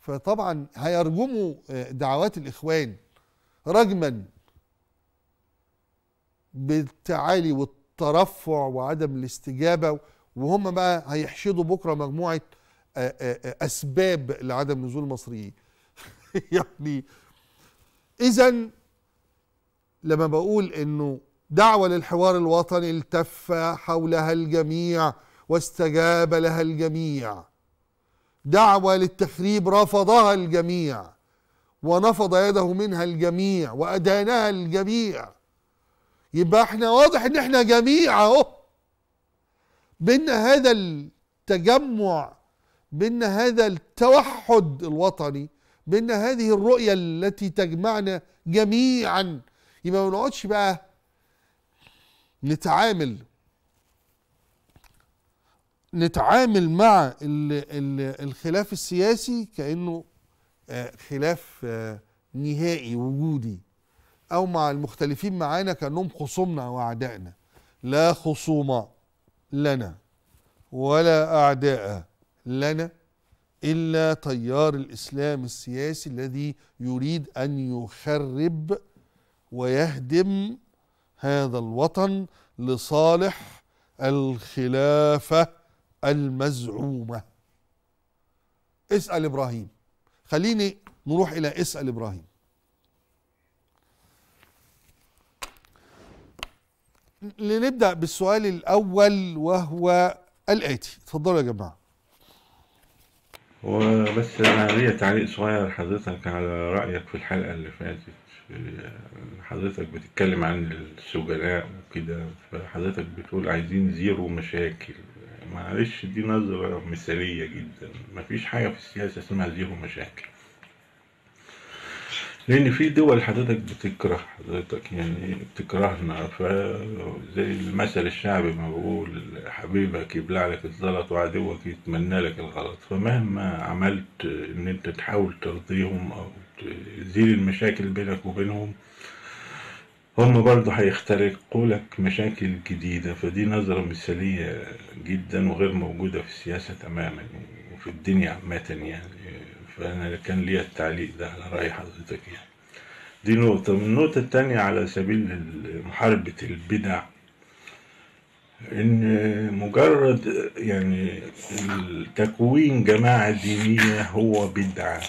فطبعا هيرجموا آه، دعوات الاخوان رجما بالتعالي والترفع وعدم الاستجابه وهم بقى هيحشدوا بكره مجموعه اسباب لعدم نزول المصريين [laughs] يعني اذا لما بقول انه دعوه للحوار الوطني التف حولها الجميع واستجاب لها الجميع دعوه للتخريب رفضها الجميع ونفض يده منها الجميع وادانها الجميع يبقى احنا واضح ان احنا جميع اهو بينا هذا التجمع بان هذا التوحد الوطني بان هذه الرؤيه التي تجمعنا جميعا يبقى ما نقعدش بقى نتعامل نتعامل مع الخلاف السياسي كانه آه، خلاف آه، نهائي وجودي او مع المختلفين معانا كانهم خصومنا واعدائنا لا خصومه لنا ولا اعداء لنا إلا تيار الإسلام السياسي الذي يريد أن يخرب ويهدم هذا الوطن لصالح الخلافة المزعومة اسأل إبراهيم خليني نروح إلى اسأل إبراهيم لنبدأ بالسؤال الأول وهو الآتي تفضلوا يا جماعة وبس انا ليا تعليق صغير حضرتك على رايك في الحلقه اللي فاتت حضرتك بتتكلم عن السجناء وكده فحضرتك بتقول عايزين زيرو مشاكل معلش دي نظرة مثالية جدا مفيش حاجة في السياسة اسمها زيرو مشاكل لان في دول حضرتك بتكره حضرتك يعني بتكرهنا فزي المثل الشعبي ما بقول حبيبك يبلع لك الزلط وعدوك يتمنى لك الغلط فمهما عملت ان انت تحاول ترضيهم او تزيل المشاكل بينك وبينهم هم برضه هيخترقوا لك مشاكل جديدة فدي نظرة مثالية جدا وغير موجودة في السياسة تماما وفي الدنيا عامة يعني فأنا كان ليا التعليق ده على رأي حضرتك يعني دي نقطة من النقطة التانية على سبيل محاربة البدع إن مجرد يعني تكوين جماعة دينية هو بدعة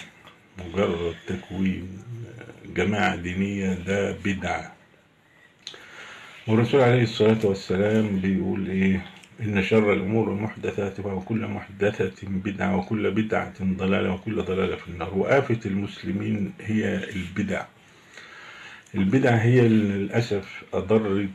مجرد تكوين جماعة دينية ده بدعة والرسول عليه الصلاة والسلام بيقول إيه إن شر الأمور محدثاتها وكل محدثة بدعة وكل بدعة ضلالة وكل ضلالة في النار وآفة المسلمين هي البدع البدع هي للأسف أضرت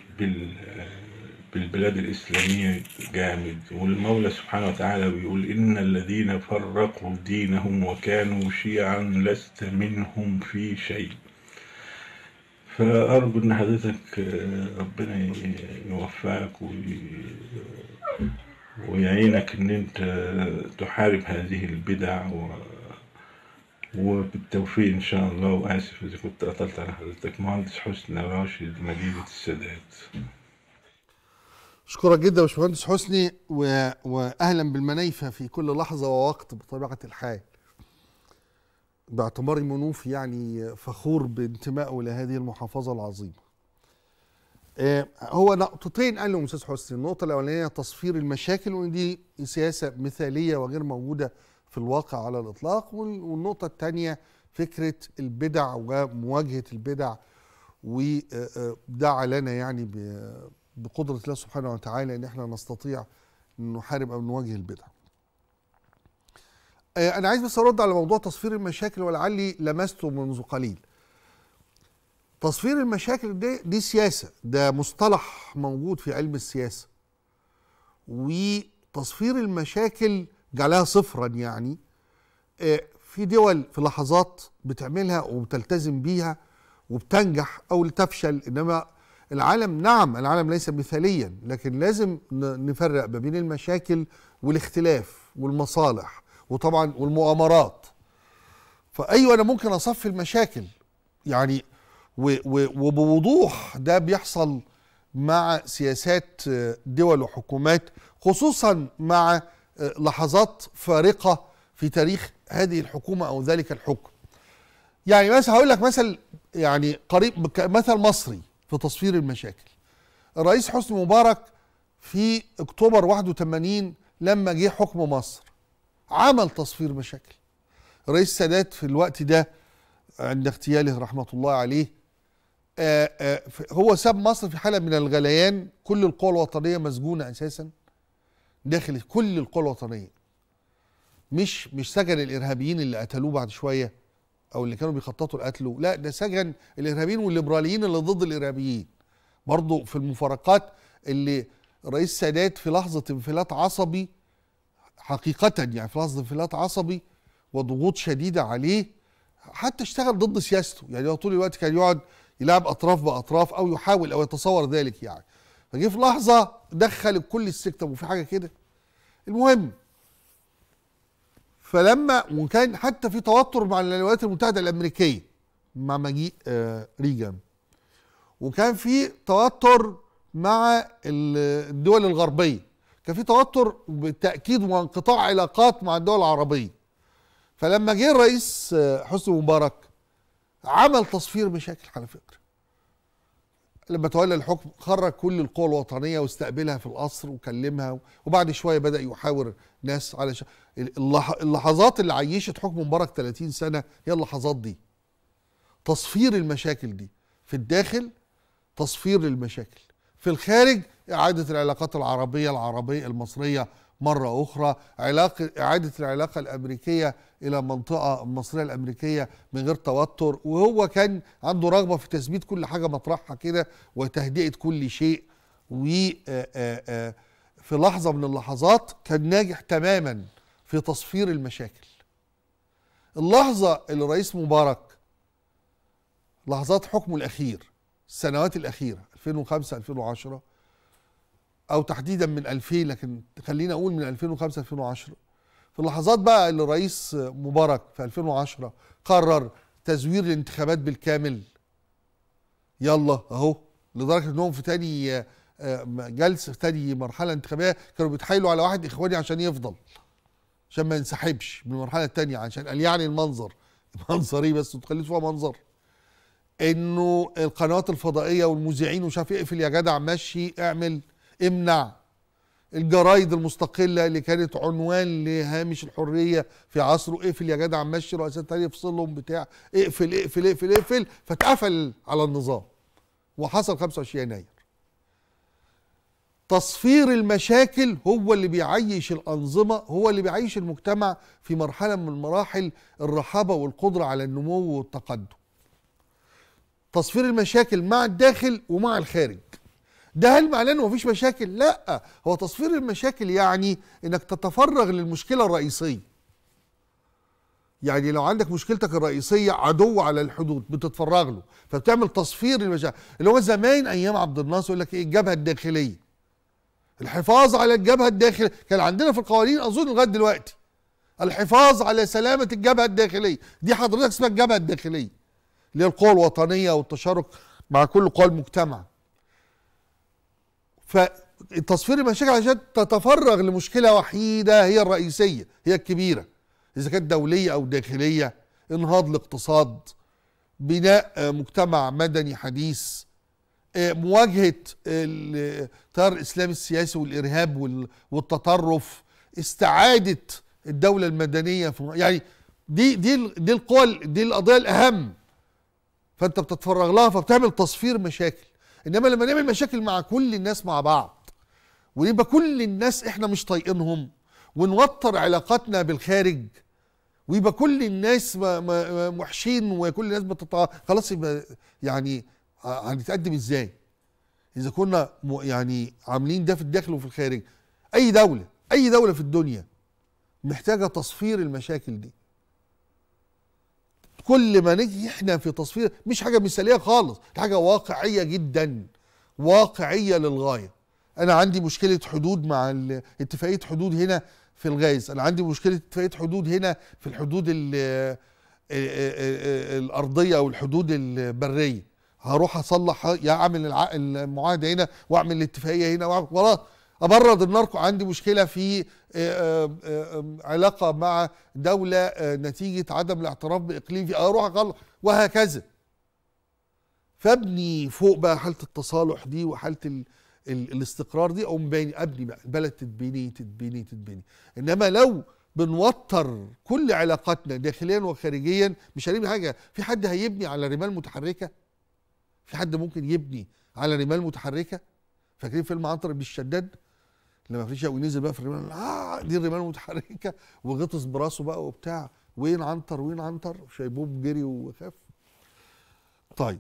بالبلاد الإسلامية جامد والمولى سبحانه وتعالى بيقول إن الذين فرقوا دينهم وكانوا شيعا لست منهم في شيء فأرجو إن حضرتك آه، ربنا يوفقك ويعينك إن أنت تحارب هذه البدع و... وبالتوفيق إن شاء الله وآسف إذا كنت اطلت على حضرتك مهندس حسني راشد مدينة السادات أشكرك جدا يا باشمهندس حسني و... وأهلا بالمنايفة في كل لحظة ووقت بطبيعة الحال باعتباري منوف يعني فخور بانتمائه لهذه المحافظة العظيمة آه، هو نقطتين قالهم استاذ حسني النقطه الاولانيه تصفير المشاكل وان دي سياسه مثاليه وغير موجوده في الواقع على الاطلاق والنقطه الثانيه فكره البدع ومواجهه البدع ودعا آه، آه، لنا يعني بقدره الله سبحانه وتعالى ان احنا نستطيع نحارب او نواجه البدع آه، انا عايز بس ارد على موضوع تصفير المشاكل ولعلي لمسته منذ قليل تصفير المشاكل دي دي سياسه ده مصطلح موجود في علم السياسه وتصفير المشاكل جعلها صفرا يعني آه، في دول في لحظات بتعملها وبتلتزم بيها وبتنجح او تفشل انما العالم نعم العالم ليس مثاليا لكن لازم نفرق ما بين المشاكل والاختلاف والمصالح وطبعا والمؤامرات فايوه انا ممكن اصفي المشاكل يعني وبوضوح ده بيحصل مع سياسات دول وحكومات خصوصا مع لحظات فارقه في تاريخ هذه الحكومه او ذلك الحكم. يعني مثلا هقول لك مثل يعني قريب مثل مصري في تصوير المشاكل. الرئيس حسني مبارك في اكتوبر 81 لما جه حكم مصر عمل تصفير مشاكل رئيس السادات في الوقت ده عند اغتياله رحمة الله عليه آآ آه، آآ آه، هو ساب مصر في حالة من الغليان كل القوى الوطنية مسجونة أساسا داخل كل القوى الوطنية مش مش سجن الإرهابيين اللي قتلوه بعد شوية أو اللي كانوا بيخططوا لقتله لا ده سجن الإرهابيين والليبراليين اللي ضد الإرهابيين برضه في المفارقات اللي رئيس السادات في لحظة انفلات عصبي حقيقة يعني فلاس انفلات عصبي وضغوط شديدة عليه حتى اشتغل ضد سياسته يعني هو طول الوقت كان يقعد يلعب أطراف بأطراف أو يحاول أو يتصور ذلك يعني فجه في لحظة دخل كل السكتة وفي حاجة كده المهم فلما وكان حتى في توتر مع الولايات المتحدة الأمريكية مع مجيء آه، ريجان وكان في توتر مع الدول الغربية كان في توتر بالتاكيد وانقطاع علاقات مع الدول العربيه فلما جه الرئيس آه، حسني مبارك عمل تصفير مشاكل على فكره لما تولى الحكم خرج كل القوى الوطنيه واستقبلها في القصر وكلمها وبعد شويه بدا يحاور ناس على ش... اللحظات اللي عيشت حكم مبارك 30 سنه هي اللحظات دي تصفير المشاكل دي في الداخل تصفير للمشاكل في الخارج إعادة العلاقات العربية العربية المصرية مرة أخرى علاقة إعادة العلاقة الأمريكية إلى منطقة المصرية الأمريكية من غير توتر وهو كان عنده رغبة في تثبيت كل حاجة مطرحها كده وتهدئة كل شيء و في لحظة من اللحظات كان ناجح تماما في تصفير المشاكل اللحظة اللي رئيس مبارك لحظات حكمه الأخير السنوات الأخيرة 2005 2010 او تحديدا من 2000 لكن خلينا اقول من 2005 2010 في اللحظات بقى اللي الرئيس مبارك في 2010 قرر تزوير الانتخابات بالكامل يلا اهو لدرجه انهم في تاني آه، جلسه في تاني مرحله انتخابيه كانوا بيتحايلوا على واحد اخواني عشان يفضل عشان ما ينسحبش من المرحله التانيه عشان قال يعني المنظر المنظر [laughs] ايه بس تخليه فيها منظر انه القنوات الفضائيه والمذيعين ومش عارف اقفل يا جدع ماشي اعمل امنع الجرايد المستقله اللي كانت عنوان لهامش الحريه في عصره اقفل يا جدع مشي رؤساء تاني افصلهم بتاع اقفل اقفل اقفل اقفل فاتقفل على النظام وحصل 25 يناير تصفير المشاكل هو اللي بيعيش الأنظمة هو اللي بيعيش المجتمع في مرحلة من مراحل الرحابة والقدرة على النمو والتقدم تصفير المشاكل مع الداخل ومع الخارج ده هل معناه انه مفيش مشاكل؟ لا هو تصفير المشاكل يعني انك تتفرغ للمشكله الرئيسيه. يعني لو عندك مشكلتك الرئيسيه عدو على الحدود بتتفرغ له فبتعمل تصفير المشاكل اللي هو زمان ايام عبد الناصر يقول لك ايه الجبهه الداخليه. الحفاظ على الجبهه الداخليه كان عندنا في القوانين اظن لغايه دلوقتي. الحفاظ على سلامه الجبهه الداخليه دي حضرتك اسمها الجبهه الداخليه. اللي هي القوى الوطنيه والتشارك مع كل قوى المجتمع. فتصفير المشاكل عشان تتفرغ لمشكله وحيده هي الرئيسيه هي الكبيره اذا كانت دوليه او داخليه انهاض الاقتصاد بناء مجتمع مدني حديث آه، مواجهه التيار الاسلامي السياسي والارهاب والتطرف استعاده الدوله المدنيه في يعني دي دي دي القوى دي القضيه الاهم فانت بتتفرغ لها فبتعمل تصفير مشاكل انما لما نعمل مشاكل مع كل الناس مع بعض ويبقى كل الناس احنا مش طايقينهم ونوتر علاقاتنا بالخارج ويبقى كل الناس وحشين وكل الناس بتطع... خلاص يبقى يعني هنتقدم ازاي اذا كنا يعني عاملين ده في الداخل وفي الخارج اي دوله اي دوله في الدنيا محتاجه تصفير المشاكل دي كل ما نيجي احنا في تصفير مش حاجه مثاليه خالص دي حاجه واقعيه جدا واقعيه للغايه انا عندي مشكله حدود مع اتفاقيه حدود هنا في الغاز انا عندي مشكله اتفاقيه حدود هنا في الحدود الـ الارضيه او الحدود البريه هروح اصلح يا اعمل المعاهده هنا واعمل الاتفاقيه هنا وخلاص أبرد الناركو عندي مشكلة في آه، آه، علاقة مع دولة آه، نتيجة عدم الاعتراف بإقليم في أروح أغلق وهكذا فابني فوق بقى حالة التصالح دي وحالة ال ال الاستقرار دي أقوم باني أبني بقى البلد تتبني تتبني تتبني إنما لو بنوتر كل علاقاتنا داخليا وخارجيا مش هنبني حاجة في حد هيبني على رمال متحركة في حد ممكن يبني على رمال متحركة فاكرين فيلم عنتر بن الشداد لما فريشة ونزل بقى في الرمال آه دي الرمال متحركه وغطس براسه بقى وبتاع وين عنتر وين عنتر شيبوب جري وخاف طيب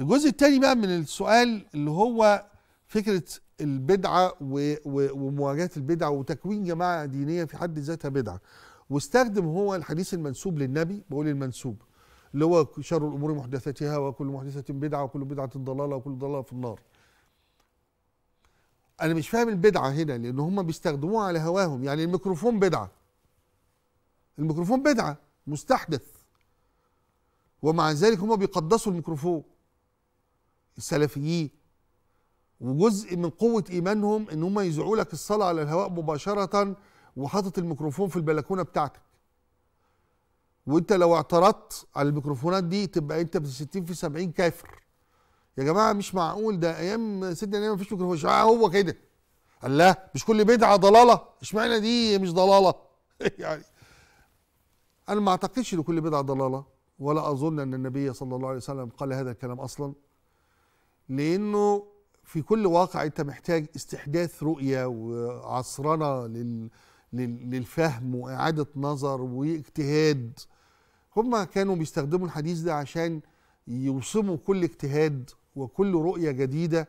الجزء الثاني بقى من السؤال اللي هو فكره البدعه ومواجهه البدعه وتكوين جماعه دينيه في حد ذاتها بدعه واستخدم هو الحديث المنسوب للنبي بقول المنسوب اللي هو شر الامور محدثاتها وكل محدثه بدعه وكل بدعه ضلاله وكل ضلاله في النار انا مش فاهم البدعه هنا لان هم بيستخدموها على هواهم يعني الميكروفون بدعه الميكروفون بدعه مستحدث ومع ذلك هم بيقدسوا الميكروفون السلفيين وجزء من قوه ايمانهم ان هم يذيعوا لك الصلاه على الهواء مباشره وحاطط الميكروفون في البلكونه بتاعتك وانت لو اعترضت على الميكروفونات دي تبقى انت في 60 في 70 كافر يا جماعه مش معقول ده ايام سيدنا النبي ما فيش ميكروفون آه، هو كده الله مش كل بدعه ضلاله اشمعنى دي مش ضلاله [laughs] يعني انا ما اعتقدش ان كل بدعه ضلاله ولا اظن ان النبي صلى الله عليه وسلم قال هذا الكلام اصلا لانه في كل واقع انت محتاج استحداث رؤيه وعصرنه لل للفهم واعاده نظر واجتهاد هما كانوا بيستخدموا الحديث ده عشان يوصموا كل اجتهاد وكل رؤية جديدة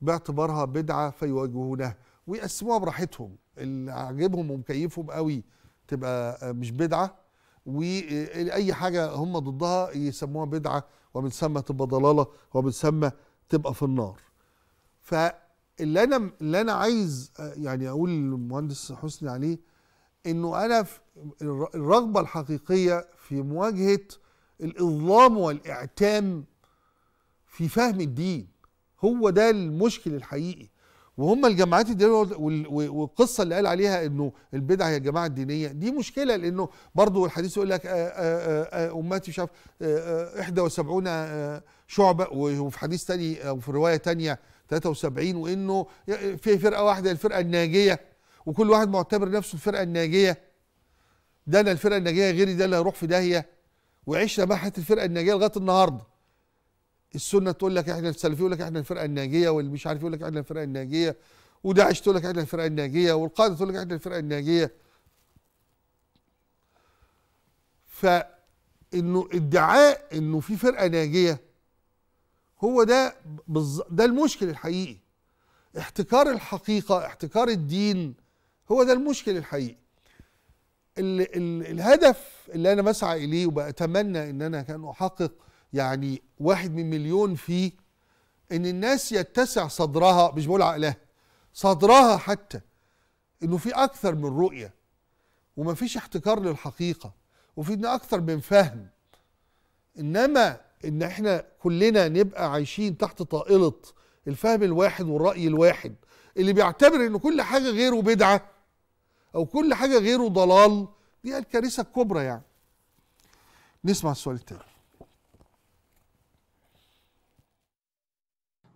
باعتبارها بدعة فيواجهونها ويقسموها براحتهم اللي عاجبهم ومكيفهم قوي تبقى آه، مش بدعة وأي حاجة هم ضدها يسموها بدعة ومن ثم تبقى ضلالة ومن ثم تبقى في النار فاللي أنا اللي أنا عايز آه، يعني أقول للمهندس حسني عليه إنه أنا الرغبة الحقيقية في مواجهة الإظلام والإعتام في فهم الدين هو ده المشكل الحقيقي وهم الجماعات الدينيه والقصه اللي قال عليها انه البدع هي الجماعه الدينيه دي مشكله لانه برضو الحديث يقول لك امتي شاف 71 شعبه وفي حديث تاني او في روايه تانيه 73 وانه في فرقه واحده الفرقه الناجيه وكل واحد معتبر نفسه الفرقه الناجيه ده انا الفرقه الناجيه غيري ده اللي هيروح في داهيه وعشنا حته الفرقه الناجيه لغايه النهارده السنه تقول لك احنا السلفيه يقول لك احنا الفرقه الناجيه واللي مش عارف يقول لك احنا الفرقه الناجيه وداعش تقول لك احنا الفرقه الناجيه والقاعده تقول لك احنا الفرقه الناجيه فانه ادعاء انه في فرقه ناجيه هو ده ده المشكل الحقيقي احتكار الحقيقه احتكار الدين هو ده المشكل الحقيقي ال... ال... الهدف اللي انا بسعى اليه وبتمنى ان انا كان احقق يعني واحد من مليون فيه ان الناس يتسع صدرها مش بقول عقلها صدرها حتى انه في اكثر من رؤيه وما فيش احتكار للحقيقه وفي ان اكثر من فهم انما ان احنا كلنا نبقى عايشين تحت طائله الفهم الواحد والراي الواحد اللي بيعتبر ان كل حاجه غيره بدعه او كل حاجه غيره ضلال دي الكارثه الكبرى يعني نسمع السؤال التالي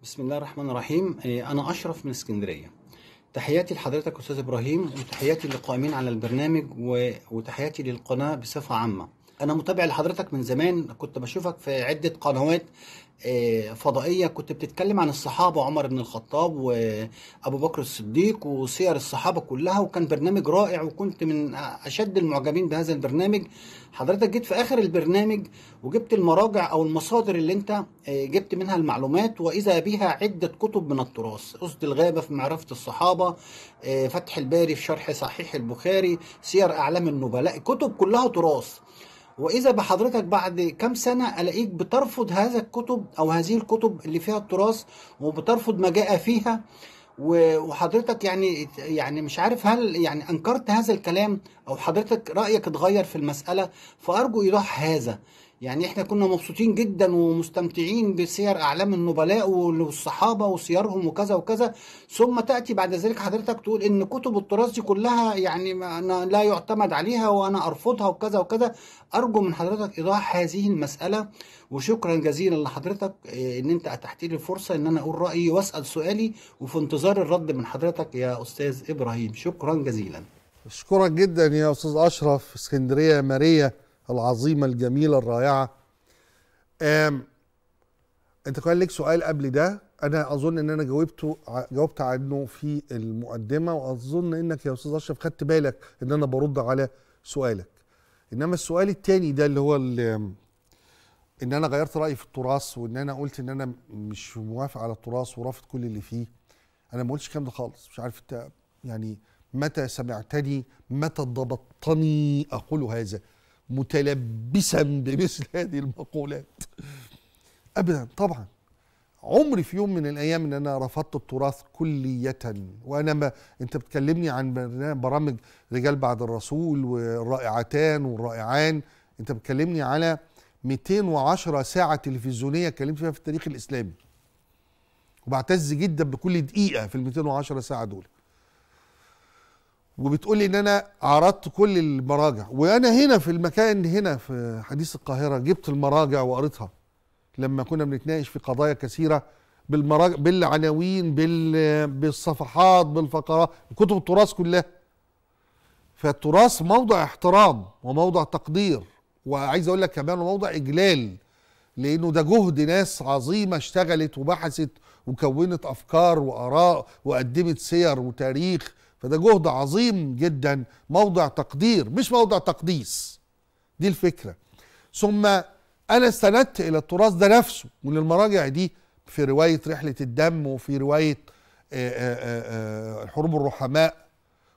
بسم الله الرحمن الرحيم آه، أنا أشرف من اسكندرية تحياتي لحضرتك أستاذ إبراهيم وتحياتي للقائمين على البرنامج وتحياتي للقناة بصفة عامة أنا متابع لحضرتك من زمان كنت بشوفك في عدة قنوات آه، فضائيه كنت بتتكلم عن الصحابه عمر بن الخطاب وابو بكر الصديق وسير الصحابه كلها وكان برنامج رائع وكنت من اشد المعجبين بهذا البرنامج حضرتك جيت في اخر البرنامج وجبت المراجع او المصادر اللي انت آه، جبت منها المعلومات واذا بها عده كتب من التراث قصد الغابه في معرفه الصحابه آه، فتح الباري في شرح صحيح البخاري سير اعلام النبلاء كتب كلها تراث واذا بحضرتك بعد كام سنه الاقيك بترفض هذا الكتب او هذه الكتب اللي فيها التراث وبترفض ما جاء فيها وحضرتك يعني يعني مش عارف هل يعني انكرت هذا الكلام او حضرتك رايك اتغير في المساله فارجو ايضاح هذا يعني احنا كنا مبسوطين جدا ومستمتعين بسير اعلام النبلاء والصحابه وسيرهم وكذا وكذا ثم تاتي بعد ذلك حضرتك تقول ان كتب التراث دي كلها يعني أنا لا يعتمد عليها وانا ارفضها وكذا وكذا ارجو من حضرتك ايضاح هذه المساله وشكرا جزيلا لحضرتك آه، ان انت اتحت لي الفرصه ان انا اقول رايي واسال سؤالي وفي انتظار الرد من حضرتك يا استاذ ابراهيم شكرا جزيلا اشكرك جدا يا استاذ اشرف اسكندريه ماريا العظيمه الجميله الرائعه آم انت كان لك سؤال قبل ده انا اظن ان انا جاوبته جاوبت عنه في المقدمه واظن انك يا استاذ اشرف خدت بالك ان انا برد على سؤالك انما السؤال التاني ده اللي هو اللي ان انا غيرت رايي في التراث وان انا قلت ان انا مش موافق على التراث ورافض كل اللي فيه انا ما قلتش الكلام ده خالص مش عارف انت يعني متى سمعتني متى ضبطتني اقول هذا متلبسا بمثل [laughs] هذه المقولات ابدا طبعا عمري في يوم من الايام ان انا رفضت التراث كليه وانا ما انت بتكلمني عن برامج رجال بعد الرسول والرائعتان والرائعان انت بتكلمني على 210 ساعه تلفزيونيه اتكلمت فيها في التاريخ الاسلامي وبعتز جدا بكل دقيقه في ال 210 ساعه دول وبتقول لي ان انا عرضت كل المراجع وانا هنا في المكان هنا في حديث القاهره جبت المراجع وقريتها لما كنا بنتناقش في قضايا كثيره بالمراجع بالعناوين بال... بالصفحات بالفقرات كتب التراث كلها فالتراث موضع احترام وموضع تقدير وعايز اقول لك كمان موضع اجلال لانه ده جهد ناس عظيمه اشتغلت وبحثت وكونت افكار واراء وقدمت سير وتاريخ فده جهد عظيم جدا موضع تقدير مش موضع تقديس دي الفكرة ثم أنا استندت إلى التراث ده نفسه وللمراجع دي في رواية رحلة الدم وفي رواية الحروب آه، آه، آه، الرحماء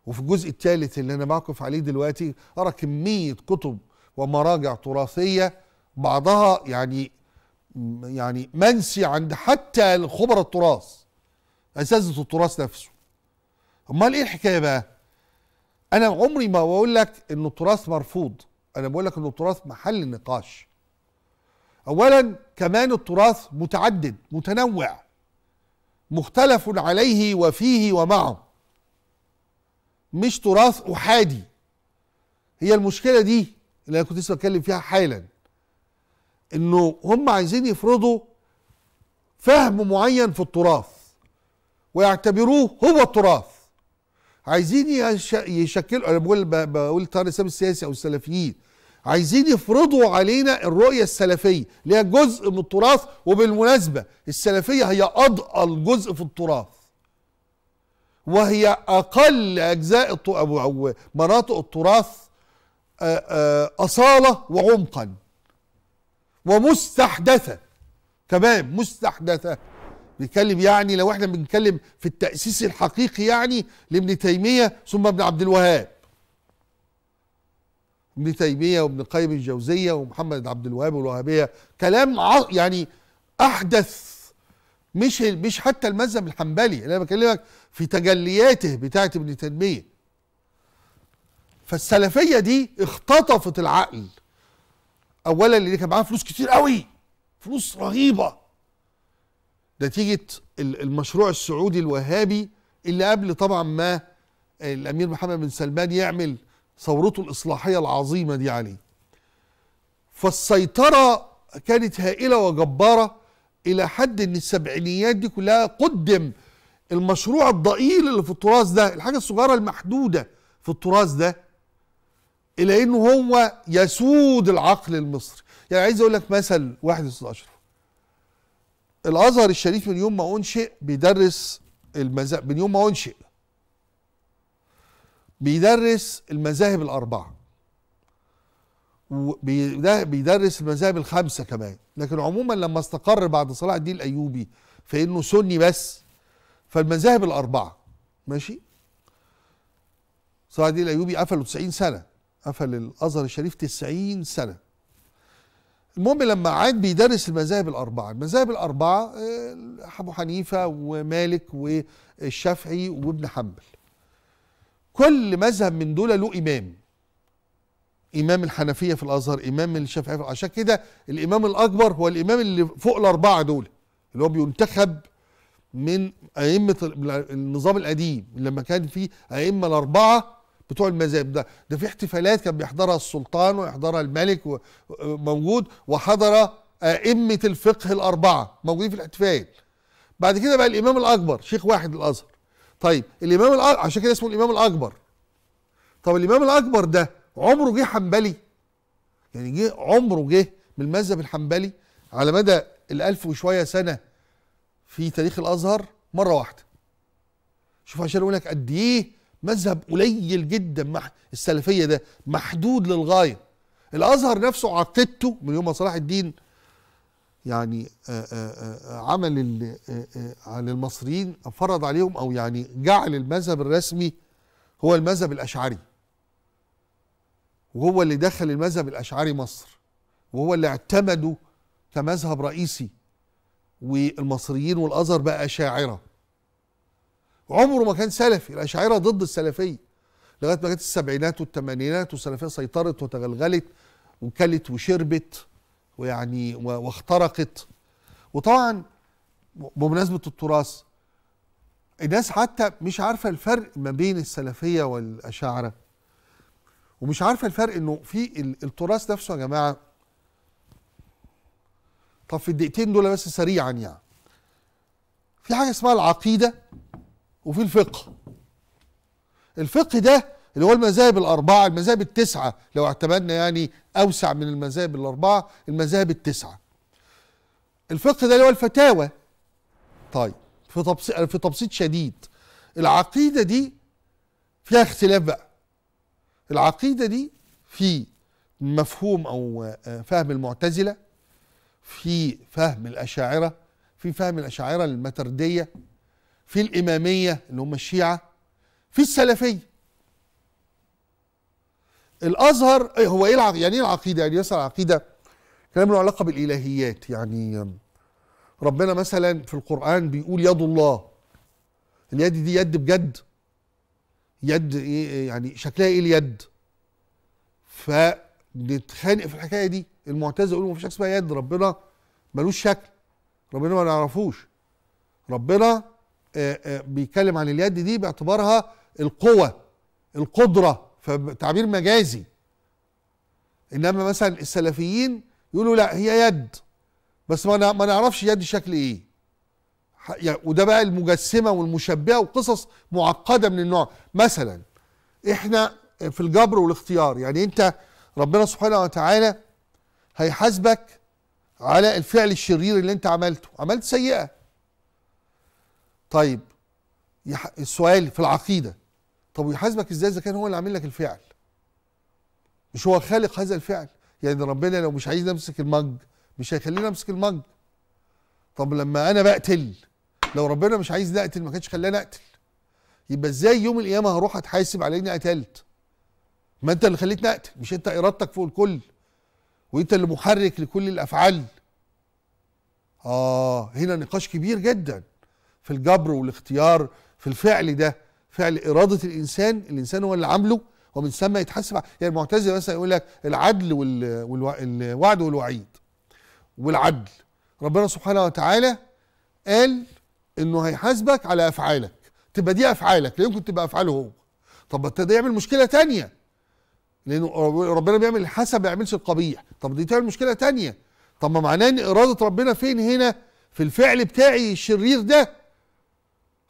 وفي الجزء الثالث اللي أنا بقف عليه دلوقتي أرى كمية كتب ومراجع تراثية بعضها يعني يعني منسي عند حتى الخبر التراث أساتذة التراث نفسه امال ايه الحكايه بقى انا عمري ما بقول لك ان التراث مرفوض انا بقول لك ان التراث محل نقاش اولا كمان التراث متعدد متنوع مختلف عليه وفيه ومعه مش تراث احادي هي المشكله دي اللي انا كنت لسه بتكلم فيها حالا انه هم عايزين يفرضوا فهم معين في التراث ويعتبروه هو التراث عايزين يشكلوا انا بقول بقول طاهر السياسي او السلفيين عايزين يفرضوا علينا الرؤيه السلفيه اللي هي جزء من التراث وبالمناسبه السلفيه هي اضئل جزء في التراث وهي اقل اجزاء او مناطق التراث اصاله وعمقا ومستحدثه كمان مستحدثه بنتكلم يعني لو احنا بنتكلم في التأسيس الحقيقي يعني لابن تيمية ثم ابن عبد الوهاب ابن تيمية وابن قيم الجوزية ومحمد عبد الوهاب والوهابية كلام يعني أحدث مش مش حتى المذهب الحنبلي انا بكلمك في تجلياته بتاعت ابن تيميه فالسلفيه دي اختطفت العقل اولا اللي كان معاه فلوس كتير قوي فلوس رهيبه نتيجة المشروع السعودي الوهابي اللي قبل طبعا ما الأمير محمد بن سلمان يعمل ثورته الإصلاحية العظيمة دي عليه فالسيطرة كانت هائلة وجبارة إلى حد إن السبعينيات دي كلها قدم المشروع الضئيل اللي في التراث ده الحاجة الصغيرة المحدودة في التراث ده إلى إنه هو يسود العقل المصري يعني عايز أقول لك مثل واحد يا أستاذ أشرف الازهر الشريف من يوم ما انشئ بيدرس المذاهب من يوم ما انشئ بيدرس المذاهب الاربعه بيدرس المذاهب الخمسه كمان لكن عموما لما استقر بعد صلاح الدين الايوبي فانه سني بس فالمذاهب الاربعه ماشي صلاح الدين الايوبي قفله 90 سنه قفل الازهر الشريف 90 سنه المهم لما عاد بيدرس المذاهب الأربعة المذاهب الأربعة آه، أبو حنيفة ومالك والشافعي وابن حنبل كل مذهب من دول له إمام إمام الحنفية في الأزهر إمام الشافعية عشان كده الإمام الأكبر هو الإمام اللي فوق الأربعة دول اللي هو بينتخب من أئمة النظام القديم لما كان فيه أئمة الأربعة بتوع المذاهب ده ده في احتفالات كان بيحضرها السلطان ويحضرها الملك موجود وحضر ائمه الفقه الاربعه موجودين في الاحتفال بعد كده بقى الامام الاكبر شيخ واحد الازهر طيب الامام الأكبر عشان كده اسمه الامام الاكبر طب الامام الاكبر ده عمره جه حنبلي يعني جه عمره جه من المذهب الحنبلي على مدى الالف وشويه سنه في تاريخ الازهر مره واحده شوف عشان اقول لك قد ايه مذهب قليل جدا مح السلفيه ده محدود للغايه الازهر نفسه عقيدته من يوم ما صلاح الدين يعني عمل على المصريين فرض عليهم او يعني جعل المذهب الرسمي هو المذهب الاشعري وهو اللي دخل المذهب الاشعري مصر وهو اللي اعتمده كمذهب رئيسي والمصريين والازهر بقى شاعره عمره ما كان سلفي الأشاعرة ضد السلفية لغاية ما جت السبعينات والثمانينات والسلفية سيطرت وتغلغلت وكلت وشربت ويعني واخترقت وطبعا بمناسبة التراث الناس حتى مش عارفة الفرق ما بين السلفية والأشاعرة ومش عارفة الفرق انه في التراث نفسه يا جماعة طب في الدقيقتين دول بس سريعا يعني في حاجة اسمها العقيدة وفي الفقه الفقه ده اللي هو المذاهب الأربعة المذاهب التسعة لو اعتبرنا يعني أوسع من المذاهب الأربعة المذاهب التسعة الفقه ده اللي هو الفتاوى طيب في تبسيط في تبسيط شديد العقيدة دي فيها اختلاف بقى العقيدة دي في مفهوم أو آه، فهم المعتزلة في فهم الأشاعرة في فهم الأشاعرة المتردية في الإمامية اللي هم الشيعة في السلفية الأزهر إيه، هو إيه يعني إيه العقيدة؟ يعني مثلا العقيدة كلام له علاقة بالإلهيات يعني ربنا مثلا في القرآن بيقول يد الله اليد دي يد بجد يد إيه،, إيه يعني شكلها إيه اليد؟ فنتخانق في الحكاية دي المعتزلة يقولوا مفيش حاجة اسمها يد ربنا ملوش شكل ربنا ما نعرفوش ربنا آه، آه، بيتكلم عن اليد دي باعتبارها القوة القدرة فتعبير مجازي انما مثلا السلفيين يقولوا لا هي يد بس ما ما نعرفش يد شكل ايه وده بقى المجسمه والمشبهه وقصص معقده من النوع مثلا احنا في الجبر والاختيار يعني انت ربنا سبحانه وتعالى هيحاسبك على الفعل الشرير اللي انت عملته عملت سيئه طيب يح... السؤال في العقيده طب ويحاسبك ازاي اذا كان هو اللي عامل لك الفعل مش هو خالق هذا الفعل يعني ربنا لو مش عايز امسك المج مش هيخليني امسك المج طب لما انا بقتل لو ربنا مش عايز نقتل ما كانش خلاني اقتل يبقى ازاي يوم القيامه هروح اتحاسب على اني قتلت ما انت اللي خليتني اقتل مش انت ارادتك فوق الكل وانت اللي محرك لكل الافعال اه هنا نقاش كبير جدا في الجبر والاختيار في الفعل ده فعل إرادة الإنسان الإنسان هو اللي عامله ومن ثم يتحسب يعني المعتزلة مثلا يقول لك العدل والوعد والوعيد والعدل ربنا سبحانه وتعالى قال انه هيحاسبك على افعالك تبقى دي افعالك لا يمكن تبقى افعاله هو طب ده يعمل مشكله تانية لانه ربنا بيعمل الحسب ما يعملش القبيح طب دي تعمل مشكله تانية طب ما معناه ان اراده ربنا فين هنا في الفعل بتاعي الشرير ده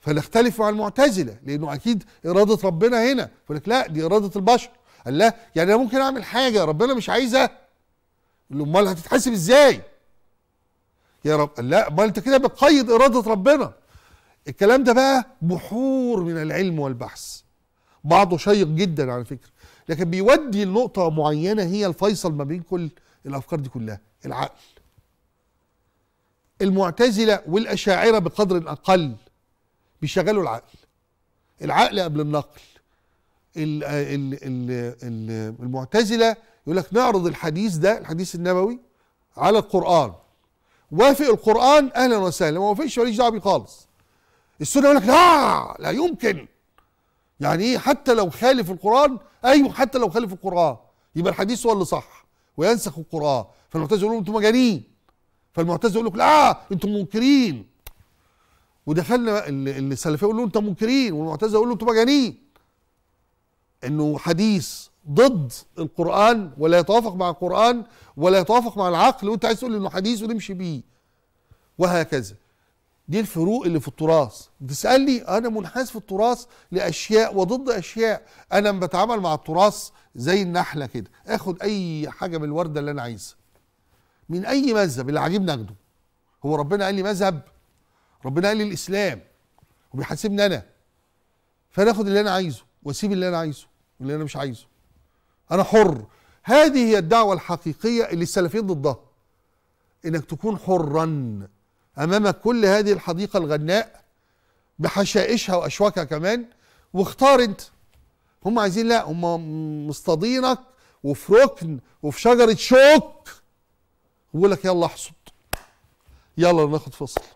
فنختلف مع المعتزله لانه اكيد اراده ربنا هنا يقول لك لا دي اراده البشر قال لا يعني انا ممكن اعمل حاجه ربنا مش عايزها امال هتتحاسب ازاي يا رب لا ما انت كده بتقيد اراده ربنا الكلام ده بقى بحور من العلم والبحث بعضه شيق جدا على فكره لكن بيودي لنقطه معينه هي الفيصل ما بين كل الافكار دي كلها العقل المعتزله والاشاعره بقدر اقل بيشغلوا العقل العقل قبل النقل ال ال ال المعتزله يقول لك نعرض الحديث ده الحديث النبوي على القران وافق القران اهلا وسهلا ما وافقش ماليش دعوه بيه خالص السنه يقول لك لا لا يمكن يعني ايه حتى لو خالف القران ايوه حتى لو خالف القران يبقى الحديث هو اللي صح وينسخ القران فالمعتزله يقول لهم انتم مجانين فالمعتزله يقول لك لا انتم منكرين ودخلنا السلفيه يقول له انت منكرين والمعتزله يقول له انتوا مجانين انه حديث ضد القران ولا يتوافق مع القران ولا يتوافق مع العقل وانت عايز تقول انه حديث ونمشي بيه وهكذا دي الفروق اللي في التراث بتسالني انا منحاز في التراث لاشياء وضد اشياء انا بتعامل مع التراث زي النحله كده اخد اي حاجه من الورده اللي انا عايزها من اي مذهب اللي عاجبني اخده هو ربنا قال لي مذهب ربنا قال لي الاسلام وبيحاسبني انا فانا اخد اللي انا عايزه واسيب اللي انا عايزه واللي انا مش عايزه انا حر هذه هي الدعوه الحقيقيه اللي السلفيين ضدها انك تكون حرا امام كل هذه الحديقه الغناء بحشائشها واشواكها كمان واختار انت هم عايزين لا هم مصطادينك وفي ركن وفي شجره شوك ويقول لك يلا احصد يلا ناخد فصل